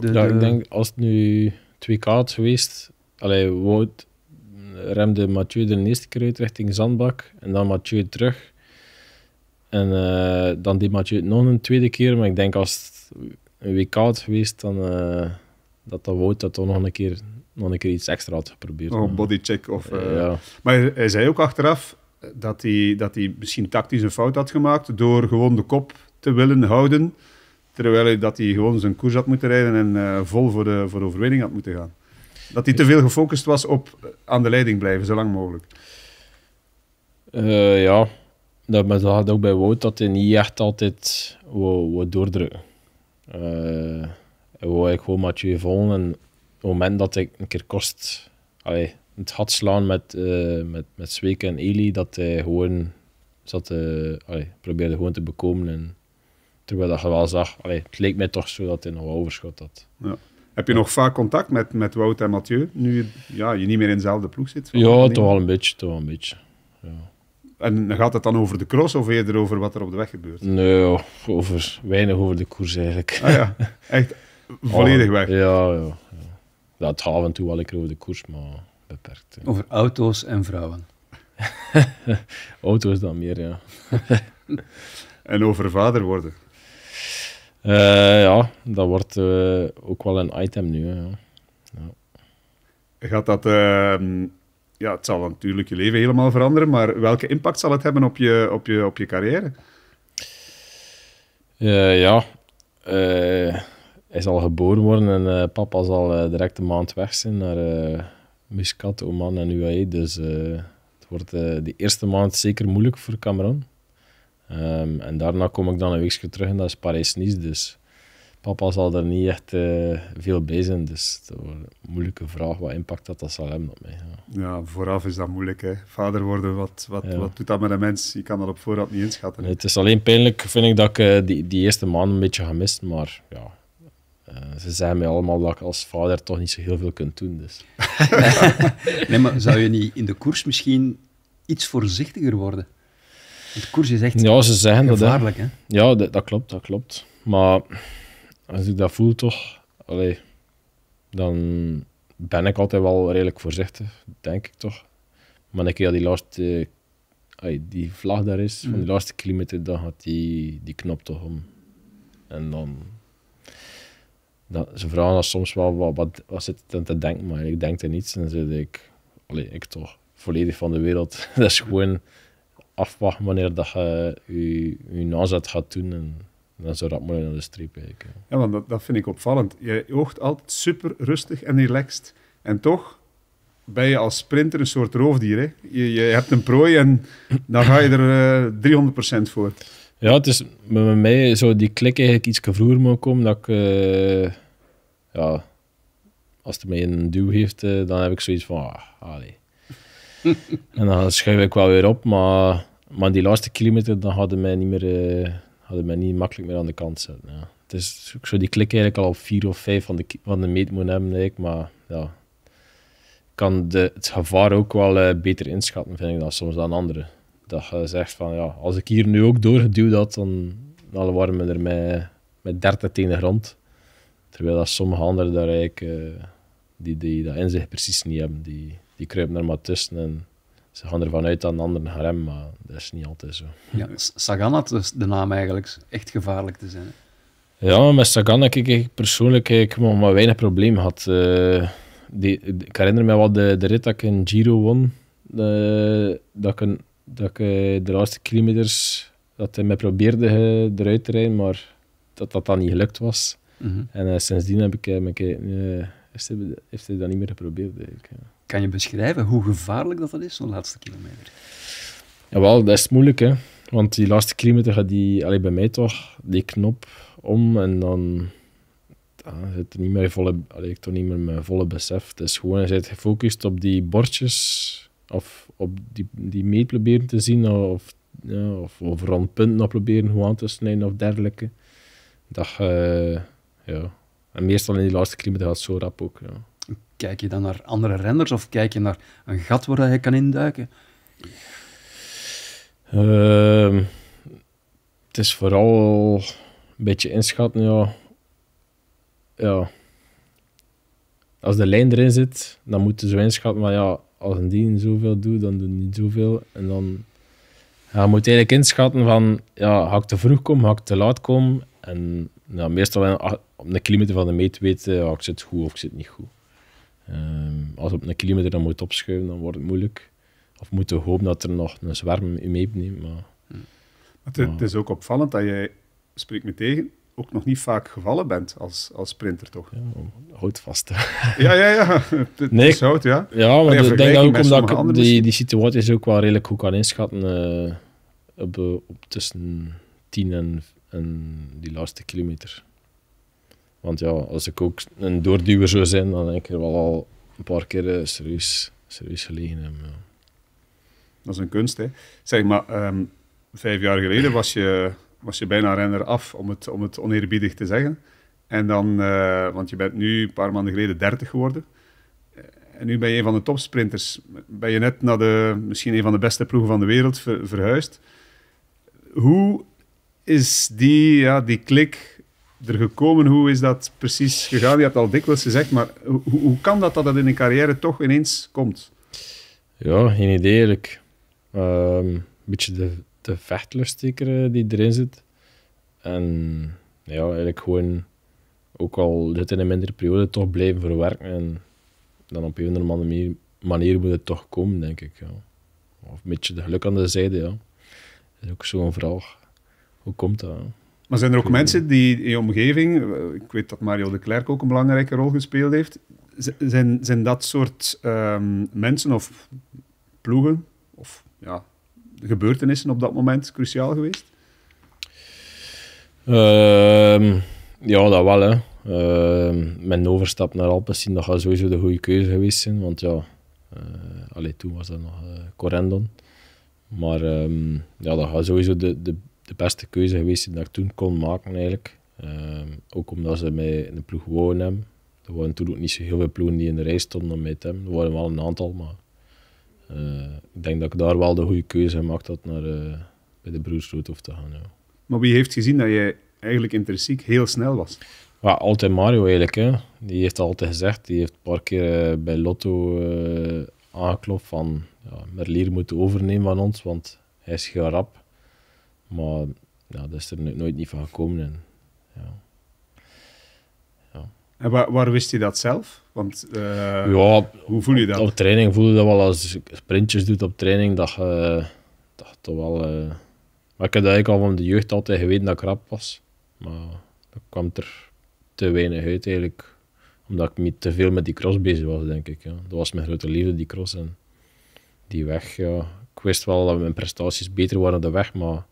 ja, ik denk als het nu 2K geweest, alleen Wout remde Mathieu de eerste keer uit richting Zandbak. En dan Mathieu terug. En eh, dan deed Mathieu het nog een tweede keer. Maar ik denk als het een week had geweest, dan eh, dat dat Wout dat toch nog een keer, nog een keer iets extra had geprobeerd. Nog oh, een bodycheck. Of, eh, ja. Maar hij zei ook achteraf dat hij, dat hij misschien tactisch een fout had gemaakt door gewoon de kop te willen houden. Terwijl hij, dat hij gewoon zijn koers had moeten rijden en vol voor de, voor de overwinning had moeten gaan. Dat hij te veel gefocust was op eh, aan de leiding blijven, zo lang mogelijk. Eh, ja, dat, had ook bij Wout dat hij niet echt altijd wou, wou doordrukken. Uh, eh, ik gewoon je volgen. En op het moment dat ik een keer kost allee, het had slaan met, uh, met, met Zweke en Eli, dat hij gewoon zat, uh, allee, probeerde gewoon te bekomen. En terwijl dat je wel zag, allee, het leek mij toch zo dat hij nog overschot had. Ja. Heb je nog vaak contact met, met Wout en Mathieu, nu je, ja, je niet meer in dezelfde ploeg zit? Ja, toch wel een beetje. Toch wel een beetje. En gaat het dan over de cross of eerder over wat er op de weg gebeurt? Nee, over, weinig over de koers eigenlijk. Ah ja, echt volledig weg? Ja, ja, Dat gaat en toe wel lekker over de koers, maar beperkt. Over auto's en vrouwen? auto's dan meer, ja. en over vader worden? Eh, ja, dat wordt eh, ook wel een item nu. ja. Gaat dat... Ehm, ja, het zal natuurlijk je leven helemaal veranderen, maar welke impact zal het hebben op je, op je, op je carrière? Eh, ja, hij zal geboren worden en papa zal direct een maand weg zijn naar Muscat, Oman en UAE. Dus het wordt de eerste maand zeker moeilijk voor Cameron. Ehm, en daarna kom ik dan een weekje terug en dat is Parijs-Nice. Dus papa zal er niet echt eh, veel bij zijn. Dus dat een moeilijke vraag, wat impact dat, dat zal hebben op mij. Ja. ja vooraf is dat moeilijk. Hè? Vader worden, wat, wat, wat doet dat met een mens? Je kan dat op voorhand niet inschatten. Nee, het is alleen pijnlijk, vind ik, dat ik eh, die, die eerste maand een beetje gemist. Maar ja, eh, ze zeggen mij allemaal dat ik als vader toch niet zo heel veel kunt doen. Dus. nee, maar zou je niet in de koers misschien iets voorzichtiger worden? Het koers is echt ja, ze zeggen dat, hè. hè? Ja, dat, dat, klopt, dat klopt. Maar als ik dat voel toch, allee, dan ben ik altijd wel redelijk voorzichtig, denk ik toch. Maar een keer die laatste, die vlag daar is, van die mm. laatste kilometer, dan gaat die, die knop toch om. En dan... Dat, ze vragen dan soms wel, wat, wat, wat zit te denken? Maar ik denk er niets en dan zeg ik, allee, ik toch, volledig van de wereld. dat is gewoon afwachten wanneer dat je je, je nazet gaat doen. En dan zou dat mooi naar de streep kijken. Ja, want dat, dat, vind ik opvallend. Je oogt altijd super rustig en relaxed. En toch ben je als sprinter een soort roofdier. Hè? Je, je hebt een prooi en dan ga je er eh, 300% voor. Ja, het is bij mij zo die klik eigenlijk iets vroeger moet komen. Dat ik, eh, ja, als het mij een duw heeft, eh, dan heb ik zoiets van, ah, en dan schuif ik wel weer op, maar, maar die laatste kilometer dan hadden mij niet meer eh, hadden mij niet makkelijk meer aan de kant zetten. Ja. Het is, ik zou die klik eigenlijk al op vier of vijf van de, van de meet moeten hebben, denk ik, maar ja, kan de, het gevaar ook wel eh, beter inschatten, vind ik, dan soms dan anderen. Dat je zegt van, ja, als ik hier nu ook doorgeduwd had, dan, dan waren we er met, met 30 tegen de grond. Terwijl dat sommige anderen daar eigenlijk, eh, die, die dat inzicht precies niet hebben. Die, die kruipen er maar tussen en ze gaan ervan uit dat een ander rem, remmen, maar dat is niet altijd zo. Ja, Sagan had dus de naam eigenlijk echt gevaarlijk te zijn. Ja, met Sagan heb ik persoonlijk ik maar weinig probleem gehad. Eh, die, ik herinner me wel de, de rit dat ik in Giro won. De, eh, dat ik, dat ik eh, de laatste kilometers dat hij mij probeerde eruit te rijden, maar dat dat dan niet gelukt was. Mhm. En sindsdien heb ik, ik uh, heeft, hij, dat niet meer geprobeerd. Kan je beschrijven hoe gevaarlijk dat, dat is, zo'n laatste kilometer? Jawel, dat is moeilijk, hè. Want die laatste kilometer gaat die, allee, bij mij toch, die knop om en dan zit er niet meer volle, allee, ik toch niet meer mijn volle besef. Het is gewoon, je bent gefocust op die bordjes of op die, die meet proberen te zien of, ja, of overal punten proberen hoe aan te snijden of dergelijke. Dat, eh, ja. En meestal in die laatste kilometer gaat het zo rap ook. Ja kijk je dan naar andere renders of kijk je naar een gat waar je kan induiken? Ehm, het is vooral een beetje inschatten, ja. ja. Als de lijn erin zit, dan moet je zo inschatten, maar ja, als een dien zoveel doet, dan doet niet zoveel. En dan ja, moet eigenlijk inschatten van, ja, ga ik te vroeg komen, ga ik te laat komen? En meestal op de kilometer van de meet weten, ja, ik zit goed of ik zit niet goed. Ehm, als op een kilometer dan moet opschuiven, dan wordt het moeilijk. Of moeten hopen dat er nog een zwerm meeneemt. Maar, het, maar, het, is ook opvallend dat jij, spreek me tegen, ook nog niet vaak gevallen bent als, als sprinter, toch? houd vast. ja, ja, ja. nee, ja. Ja, maar ik denk dat ook omdat ik die, situatie is ook wel redelijk goed kan inschatten. Uh, op, tussen 10 en, en die laatste kilometer. Want ja, als ik ook een doorduwer zou zijn, dan denk ik er wel al een paar keer eh, serieus, serieus gelegen hebben. Dat is een kunst, hè. Zeg maar, ehm, vijf jaar geleden was je, was je bijna renner af, om het, om het oneerbiedig te zeggen. En dan, eh, want je bent nu een paar maanden geleden 30 geworden. Eh, en nu ben je een van de topsprinters. Ben je net naar de, misschien een van de beste ploegen van de wereld ver, verhuisd. Hoe is die, ja, die klik er gekomen? Hoe is dat precies gegaan? Je hebt al dikwijls gezegd, maar hoe, hoe kan dat dat dat in een carrière toch ineens komt? Ja, geen idee ehm, een beetje de, de vechtlust eh, die erin zit. En ja, eigenlijk gewoon ook al zit in een mindere periode toch blijven verwerken. En dan op een of andere manier, manier moet het toch komen, denk ik. Ja. Of een beetje de geluk aan de zijde, ja. Dat is ook zo'n vraag. Hoe komt dat? Maar zijn er ook mensen die in je omgeving, eh, ik weet dat Mario de Klerk ook een belangrijke rol gespeeld heeft, zijn, zijn dat soort ehm, mensen of ploegen of ja, gebeurtenissen op dat moment cruciaal geweest? Ehm, ja, dat wel. Hè. mijn ehm, overstap naar Alpecin, dat gaat sowieso de goede keuze geweest zijn. Want ja, uh, toen was dat nog eh, Corendon. Maar ja, dat gaat sowieso de, de de beste keuze geweest die ik toen kon maken eigenlijk. Ehm, ook omdat ze mij in de ploeg wonen hebben. Er waren toen ook niet zo heel veel ploegen die in de rij stonden met hem. Er waren wel een aantal, maar eh, ik denk dat ik daar wel de goede keuze gemaakt had naar eh, bij de Broers Roodhof te gaan. Maar wie heeft gezien dat jij eigenlijk intrinsiek heel snel was? Ja, altijd Mario eigenlijk. Hè. Die heeft altijd gezegd, die heeft een paar keer eh, bij Lotto aangeklopt van ja, Merlier moet overnemen van ons, want hij is heel maar dat is er nooit niet van gekomen. En, ja. En waar, wist je dat zelf? Want eh, ja, hoe voel je dat? Op, training voelde je dat wel als je sprintjes doet op training, dat dat toch wel. Eh, maar ik had eigenlijk al van de jeugd altijd geweten dat ik rap was. Maar dat kwam er te weinig uit eigenlijk. Omdat ik niet te veel met die cross bezig was, denk ik. Ja. Dat was mijn grote liefde, die cross. En die weg, ja. Ik wist wel dat mijn prestaties beter waren op de weg, maar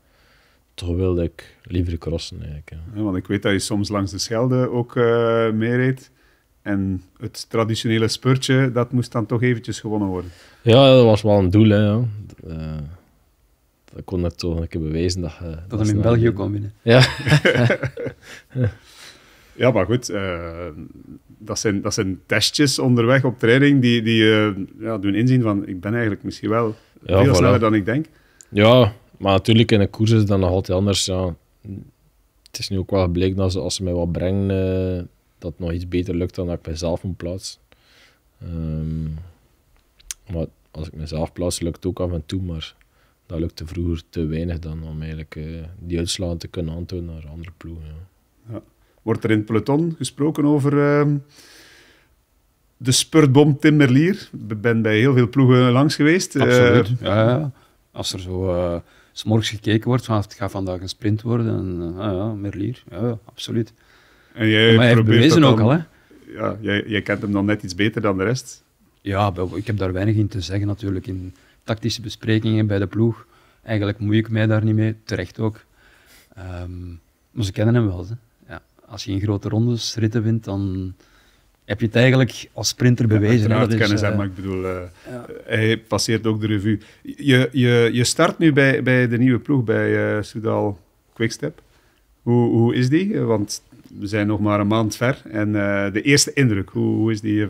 toch wilde ik liever crossen eigenlijk. want ik weet dat je soms langs de Schelde ook uh, meereed. En het traditionele spurtje, dat moest dan toch eventjes gewonnen worden. Ja, dat was wel een doel. Hè, ja. Eh, dat kon net toch een keer bewijzen. Dat, uh, dat, in België kon winnen. Ja. ja, maar goed. dat, zijn, dat zijn testjes onderweg op training die, die ja, doen inzien van... Ik ben eigenlijk misschien wel veel sneller dan ik denk. Ja, maar natuurlijk, in een koers is dan nog altijd anders. Ja. Het is nu ook wel gebleken dat ze, als ze mij wat brengen, eh, dat het nog iets beter lukt dan dat ik mezelf moet plaatsen. Ehm, maar als ik mezelf plaats, lukt het ook af en toe, maar dat lukte vroeger te weinig dan om eigenlijk eh, die uitslagen te kunnen aantonen naar andere ploegen. Ja. Ja. Wordt er in het peloton gesproken over ehm, de spurtbom Tim Merlier? Ik ben bij heel veel ploegen langs geweest. Eh, Absoluut, ja. Als er zo s morgens gekeken wordt van het gaat vandaag een sprint worden. En, eh, ah ja, Merlier, ja, absoluut. En jij maar hij heeft bewezen ook al, hè? Ja, jij, jij kent hem dan net iets beter dan de rest. Ja, ik heb daar weinig in te zeggen natuurlijk. In tactische besprekingen bij de ploeg, eigenlijk moei ik mij daar niet mee, terecht ook. Ehm, maar ze kennen hem wel. Hè? Ja, als je in grote rondes ritten wint, dan heb je het eigenlijk als sprinter bewezen. Ja, dat kennis, uh, eh, maar ik bedoel, eh, hij passeert ook de revue. Je, je, je start nu bij, bij de nieuwe ploeg, bij uh, Soudal Quickstep. Hoe, hoe is die? Want we zijn nog maar een maand ver. En de eerste indruk, hoe, hoe is die hier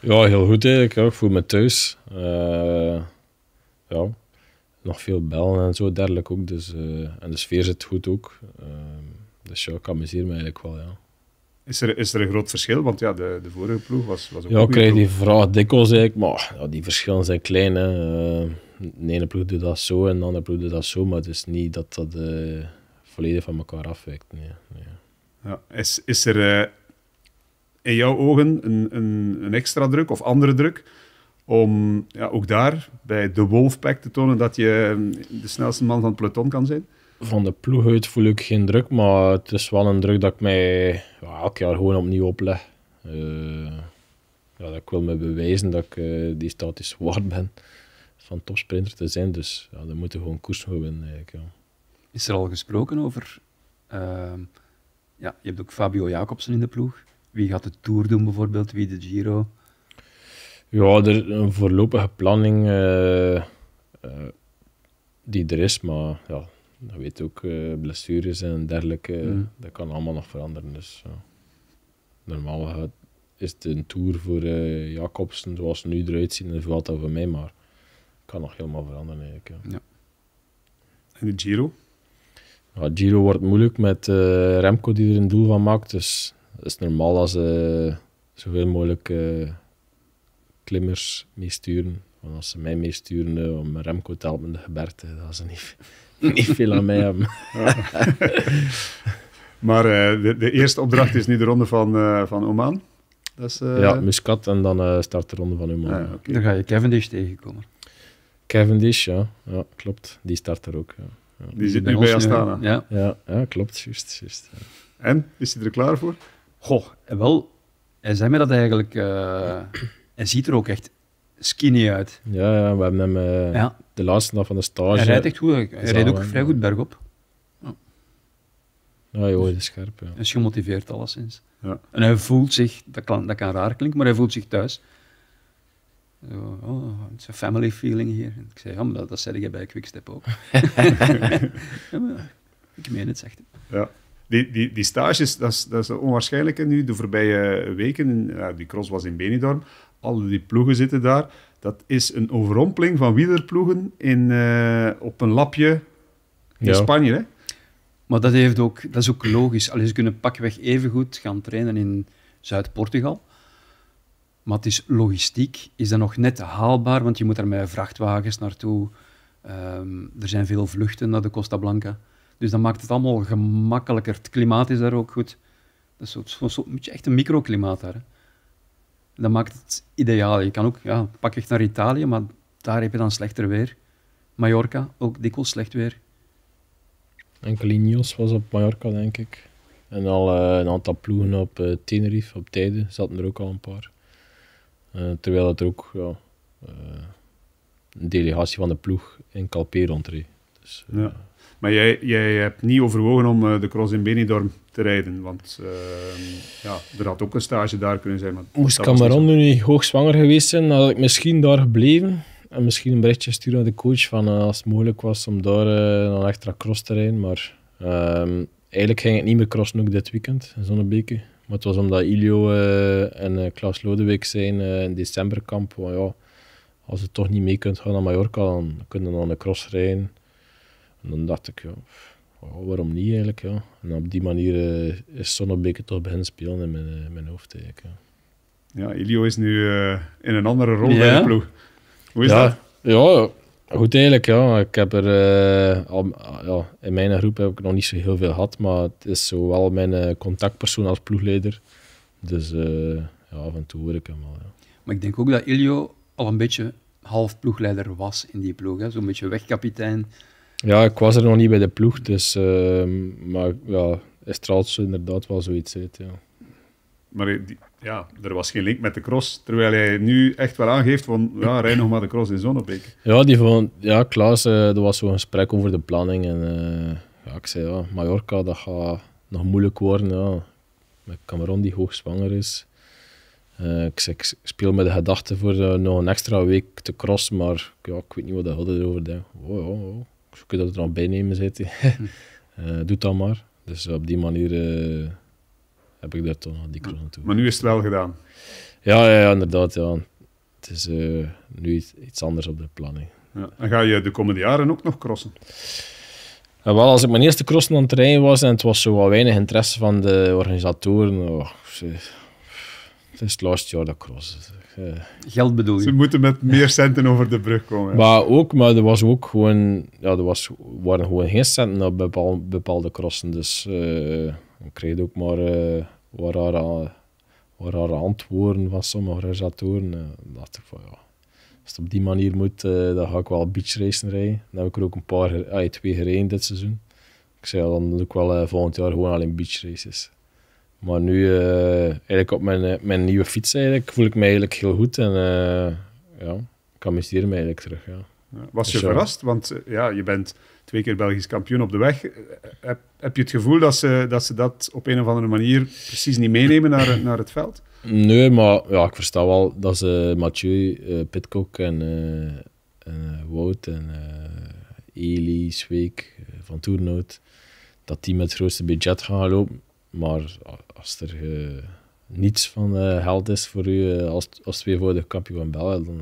Ja, heel goed eigenlijk. Ik voel me thuis. ja, nog veel bellen en zo dergelijk ook. Dus, en de sfeer zit goed ook. Ehm, dus ja, ik amuseer me eigenlijk wel, ja. Is er, is er een groot verschil? Want ja, de, de vorige ploeg was, was ook Ja, ik krijg die vraag dikwijls eigenlijk, maar ja, die verschillen zijn klein. Hè. Eh, de ene ploeg doet dat zo en de andere ploeg doet dat zo, maar het is niet dat dat uh, volledig van elkaar afwijkt. Nee, nee. Ja, is, is er eh, in jouw ogen een, een, een extra druk of andere druk om ja, ook daar bij de Wolfpack te tonen dat je de snelste man van het peloton kan zijn? van de ploeg uit voel ik geen druk, maar het is wel een druk dat ik mij elk jaar gewoon opnieuw opleg. Eh, ja, dat ik wil me bewijzen dat ik uh, die status waard ben van topsprinter te zijn. Dus ja, dan moeten gewoon koers winnen. Is er al gesproken over? Ehm, ja, je hebt ook Fabio Jacobsen in de ploeg. Wie gaat de Tour doen bijvoorbeeld? Wie de Giro? Ja, er, een voorlopige planning eh, die er is, maar ja, dat weet ook, eh, blessures en dergelijke, dat kan allemaal nog veranderen. Dus, Normaal gaat, is het een tour voor uh, Jacobsen zoals ze nu eruit zien, en valt dat voor mij, maar kan nog helemaal veranderen eigenlijk. Ja. ja. En de Giro? Ja, Giro wordt moeilijk met eh, Remco die er een doel van maakt, dus het is normaal als ze zoveel mogelijk klimmers meesturen. Want als ze mij meesturen om Remco te helpen de gebergte, dat is niet, niet veel aan mij hebben. maar eh, de, eerste opdracht is nu de ronde van, eh, van Oman. Dat is, eh, Ja, Muscat en dan start de ronde van Oman. Ah, Dan ga je Cavendish tegenkomen. Cavendish, ja. ja klopt. Die start er ook. Die, zit nu bij Astana. Ja. Ja, ja, klopt. Juist, juist. En, is hij er klaar voor? Goh, wel, hij zei mij dat eigenlijk... hij ziet er ook echt skinny uit. Ja, ja we hebben hem de laatste dag van de stage. Hij rijdt echt goed. Hij rijdt ook vrij goed bergop. Ja, ah, joh, dat is scherp. Hij is gemotiveerd, alleszins. Ja. En hij voelt zich, dat kan, dat kan raar klinken, maar hij voelt zich thuis. Zo, oh, is family feeling hier. ik zei, ja, dat, dat zei je bij Quickstep ook. ja, ik meen het, zegt Ja. Die, die, die stages, dat is, dat is onwaarschijnlijk nu. De voorbije weken, die cross was in Benidorm, Al die ploegen zitten daar. Dat is een overrompeling van wielerploegen in, eh, op een lapje in Spanje. Hè? Maar dat, heeft ook, dat is ook logisch. Alleen ze kunnen pakweg even goed gaan trainen in Zuid-Portugal. Maar het is logistiek, is dat nog net haalbaar? Want je moet daar met vrachtwagens naartoe. Ehm, er zijn veel vluchten naar de Costa Blanca. Dus dat maakt het allemaal gemakkelijker. Het klimaat is daar ook goed. Dat is zo, zo, zo, echt een microklimaat daar. Hè? dat maakt het ideaal. Je kan ook, ja, pak echt naar Italië, maar daar heb je dan slechter weer. Mallorca, ook dikwijls slecht weer. Enkel nieuws was op Mallorca, denk ik. En al eh, een aantal ploegen op eh, Tenerife, op tijden, zaten er ook al een paar. Eh, terwijl het er ook ja, een delegatie van de ploeg in Calpe rondreed. Dus, ja. Maar jij, jij hebt niet overwogen om eh, de cross in Benidorm te rijden, want ehm, ja, er had ook een stage daar kunnen zijn. Maar Moest Cameron nu niet hoogzwanger geweest zijn, had ik misschien daar gebleven. En misschien een berichtje sturen naar de coach van eh, als het mogelijk was om daar eh, een extra cross te rijden. Maar ehm, eigenlijk ging het niet meer crossen ook dit weekend, in Zonnebeke. Maar het was omdat Ilio en Klaus Lodewijk zijn in decemberkamp. Want, ja, als je toch niet mee kunt gaan naar Mallorca, dan kunnen we dan een cross rijden. En dan dacht ik, ja, oh, waarom niet eigenlijk? Ja. En op die manier eh, is Sonnebeke toch beginnen spelen in mijn, eh, mijn hoofd. Eigenlijk, ja. ja. is nu eh, in een andere rol ja? bij de ploeg. Hoe is dat? Ja, goed eigenlijk. Ja. Ik heb er, al, ja, in mijn groep heb ik nog niet zo heel veel gehad, maar het is zowel wel mijn contactpersoon als ploegleider. Dus ja, af en toe hoor ik hem al. Ja. Maar ik denk ook dat Ilio al een beetje half ploegleider was in die ploeg. Zo'n beetje wegkapitein ja, ik was er nog niet bij de ploeg, dus, uh, maar ja, trouwens inderdaad wel zoiets uit. Ja. Maar ja, er was geen link met de cross, terwijl hij nu echt wel aangeeft van ja, rij nog maar de cross in Zonnebeek. Ja, die van, ja Klaas, eh, er was zo'n gesprek over de planning en eh, ja, ik zei ja, Mallorca, dat gaat nog moeilijk worden. Ja. Met Cameron die hoog zwanger is. Eh, ik, zei, ik, speel met de gedachte voor nog een extra week te cross, maar ja, ik weet niet wat hij hadden erover denkt. Oh, oh, oh. Je dat er al bij nemen uh, eh, doe dat maar. Dus op die manier eh, heb ik daar toch nog die kroon aan toe. Maar nu is het wel gedaan. Ja, ja, ja inderdaad. Ja. Het is eh, nu iets, anders op de planning. Ja. En ga je de komende jaren ook nog crossen? En wel, als ik mijn eerste crossen aan het trainen was en het was zo wat weinig interesse van de organisatoren, oh, het is het laatste jaar dat crossen. Eh, Geld bedoel je? Ze moeten met meer centen over de brug komen. Maar ook, maar er was ook gewoon, ja, er was, waren gewoon geen centen op bepaalde, bepaalde crossen. Dus uh, ik kreeg ook maar uh, eh, waar rare, antwoorden van sommige organisatoren. Uh, dacht ik van ja, als het op die manier moet, dan ga ik wel beachracen rijden. Dan heb ik er ook een paar, twee gereden dit seizoen. Ik zei dan doe ik wel volgend jaar gewoon alleen beachraces. Maar nu, eh, eigenlijk op mijn, eh, mijn nieuwe fiets, eigenlijk, voel ik me eigenlijk heel goed. En eh, ja, ik amuseer me eigenlijk terug. Ja. Was je dus, verrast? Want ja, je bent twee keer Belgisch kampioen op de weg. Heb, heb, je het gevoel dat ze, dat op een of andere manier precies niet meenemen naar, naar het veld? Nee, maar ja, ik versta wel dat ze Mathieu, uh, Pitcock en, Wout en uh, Eli, Van Toernoot, dat die met het grootste budget gaan lopen. Maar als er eh, niets van uh, eh, held is voor u eh, als, als de kampioen België, dan,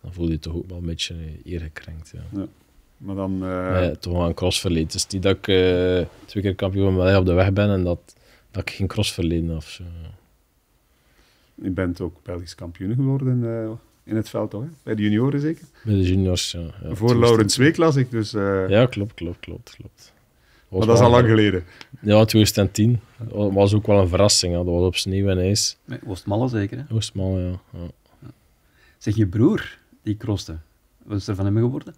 dan voel je toch ook wel een beetje eer gekrenkt. Ja. ja. Maar dan... toch wel een crossverleden. Het dus niet dat ik twee keer kampioen België op de weg ben en dat, dat ik geen crossverleden Of zo. Je bent ook Belgisch kampioen geworden in het veld, toch? Bij de junioren zeker? Bij de juniors, ja. Voor Laurens Week las ik, dus... Ja, klopt, klopt, klopt, klopt. Maar dat is al lang geleden. Ja, 2010. Dat was ook wel een verrassing. Hè. Dat was op sneeuw en ijs. Oostmalle zeker, hè? Oostmalle, ja. ja. Zeg, je broer, die kroste, wat is er van hem geworden?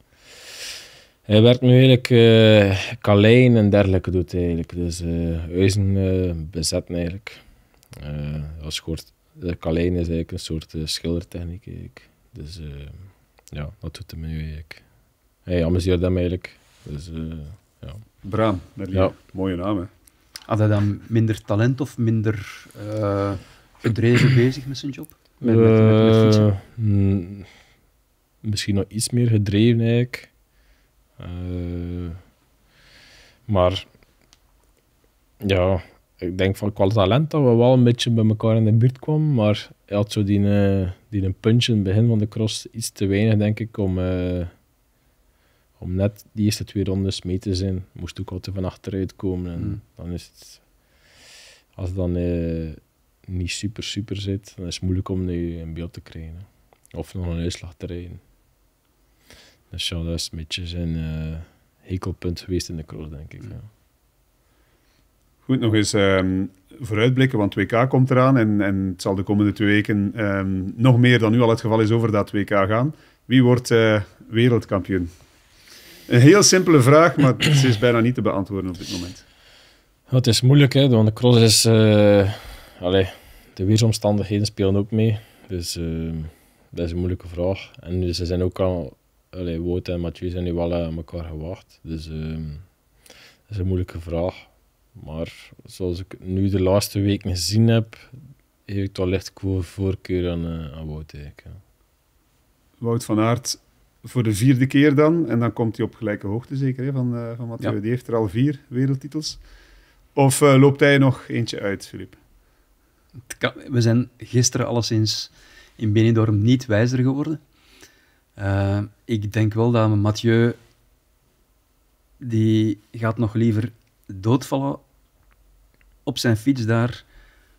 Hij werkt nu eigenlijk uh, en dergelijke doet eigenlijk. Dus uh, eh, uh, eh, bezet eigenlijk. Uh, als soort, uh, Kalein is eigenlijk een soort schildertechniek Dus ja, dat doet hem nu eigenlijk. Hij amuseert hem eigenlijk. Dus... Braam, mooie naam. Hè? Had hij dan minder talent of minder eh, gedreven bezig met zijn job? Met, met, met, eh, hmm, misschien nog iets meer gedreven eigenlijk. Eh, maar ja, ik denk van qua talent dat we wel een beetje bij elkaar in de buurt kwamen, maar hij had zo die, die een puntje in het begin van de cross iets te weinig, denk ik, om, om net die eerste twee rondes mee te zijn, moest ook altijd van achteruit komen. En hmm. dan is het, als het dan eh, niet super, super zit, dan is het moeilijk om nu een beeld te krijgen. Of nog een uitslag te rijden. Dus ja, dat is een beetje zijn uh, hekelpunt geweest in de cross, denk ik. Hmm. Ja. Goed, nog eens ehm, vooruitblikken, want 2K komt eraan en, en het zal de komende twee weken ehm, nog meer dan nu al het geval is over dat 2K gaan. Wie wordt eh, wereldkampioen? Een heel simpele vraag, maar ze is bijna niet te beantwoorden op dit moment. Het is moeilijk, hè, want de cross is... Uh, eh, allez, de weersomstandigheden spelen ook mee. Dus eh, dat is een moeilijke vraag. En dus ze zijn ook al... Allez, Wout en Mathieu zijn nu wel eh, aan elkaar gewacht. Dus ehm, dat is een moeilijke vraag. Maar zoals ik nu de laatste weken gezien heb, heb ik toch licht voorkeur aan, aan Wout. Wout van Aert voor de vierde keer dan. En dan komt hij op gelijke hoogte zeker hè, van, eh, van Mathieu. Die heeft er al vier wereldtitels. Of eh, loopt hij nog eentje uit, Filip? We zijn gisteren alleszins in Benidorm niet wijzer geworden. Eh, ik denk wel dat Mathieu... Die gaat nog liever doodvallen op zijn fiets daar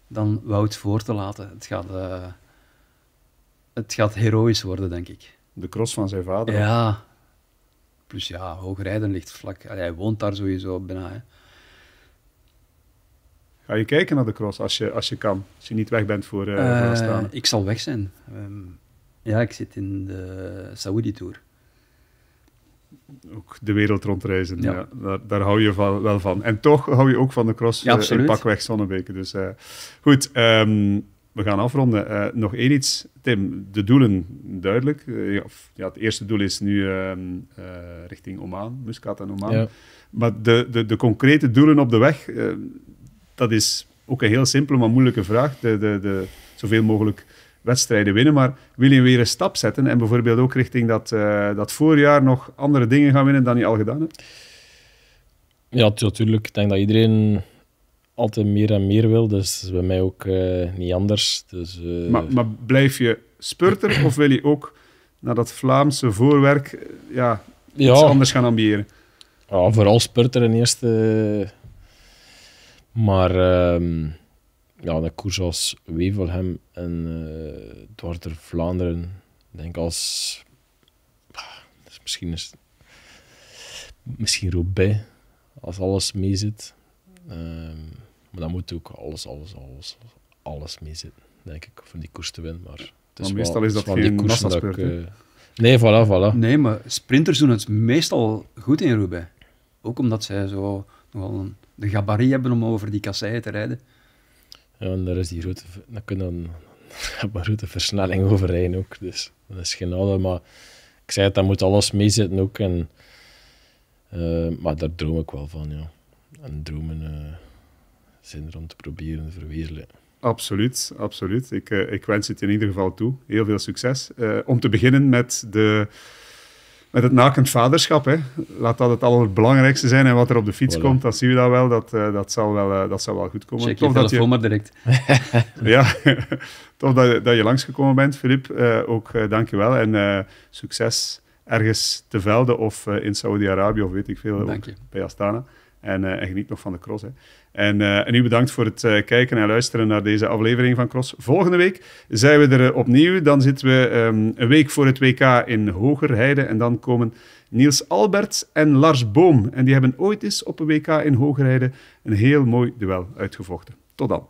dan Wout voor te laten. Het gaat, het gaat heroïs worden, denk ik de cross van zijn vader. Ja. Plus ja, Hoogrijden ligt vlak. hij woont daar sowieso bijna. Hè. Ga je kijken naar de cross als je, als je kan? Als je niet weg bent voor, uh, eh, eh, staan. Ik zal weg zijn. Ehm, ja, ik zit in de saudi tour Ook de wereld rondreizen, ja. Daar, daar, hou je van, wel van. En toch hou je ook van de cross ja, in eh, pakweg Zonnebeke. Dus goed, ehm, we gaan afronden. Eh, nog één iets, Tim. De doelen, duidelijk. Eh, ja, het eerste doel is nu ehm, eh, richting Oman, Muscat en Oman. Ja. Maar de, de, de, concrete doelen op de weg, dat is ook een heel simpele, maar moeilijke vraag. De, de, de, zoveel mogelijk wedstrijden winnen. Maar wil je weer een stap zetten en bijvoorbeeld ook richting dat, dat voorjaar nog andere dingen gaan winnen dan je al gedaan hebt? Ja, natuurlijk. Ik denk dat iedereen altijd meer en meer wil. Dus bij mij ook eh, niet anders. Dus, eh. maar, maar, blijf je spurter of wil je ook naar dat Vlaamse voorwerk eh, ja, iets anders gaan ambiëren? Ja, vooral spurter in eerste. Maar ehm, ja, de koers als Wevelhem en uh, Dwarter Vlaanderen, denk als. misschien ah, is. Misschien Robe, als alles mee zit. Ehm, maar dan moet ook alles, alles, alles, alles mee zitten, denk ik, om die koers te winnen. Maar, het is meestal is dat van geen massa eh, Nee, voilà, voilà. Nee, maar sprinters doen het meestal goed in Roubaix. Ook omdat zij zo nogal een, de gabarie hebben om over die kasseien te rijden. Ja, en daar is die route... Dan kunnen een route versnelling overheen ook. Dus dat is geen oude, maar ik zei het, daar moet alles mee zitten ook. En, eh, maar daar droom ik wel van, ja en dromen uh, zijn er om te proberen verwezenlijken. Absoluut, absoluut. Ik, eh, ik wens het in ieder geval toe. Heel veel succes. Eh, om te beginnen met, de, met het nakend vaderschap. Hè. Laat dat het allerbelangrijkste zijn. En wat er op de fiets komt, dan zien we dat wel. Dat, uh, dat, zal, wel dat zal wel goed komen. Check je dat je... maar direct. ja, tof dat, je, dat je langsgekomen bent, Filip. ook dank dankjewel en succes ergens te velden of in Saudi-Arabië of weet ik veel, bij Astana. En, eh, en, geniet nog van de cross. Hè. En, eh, en u bedankt voor het eh, kijken en luisteren naar deze aflevering van Cross. Volgende week zijn we er opnieuw. Dan zitten we ehm, een week voor het WK in Hogerheide. En dan komen Niels Alberts en Lars Boom. En die hebben ooit eens op een WK in Hogerheide een heel mooi duel uitgevochten. Tot dan.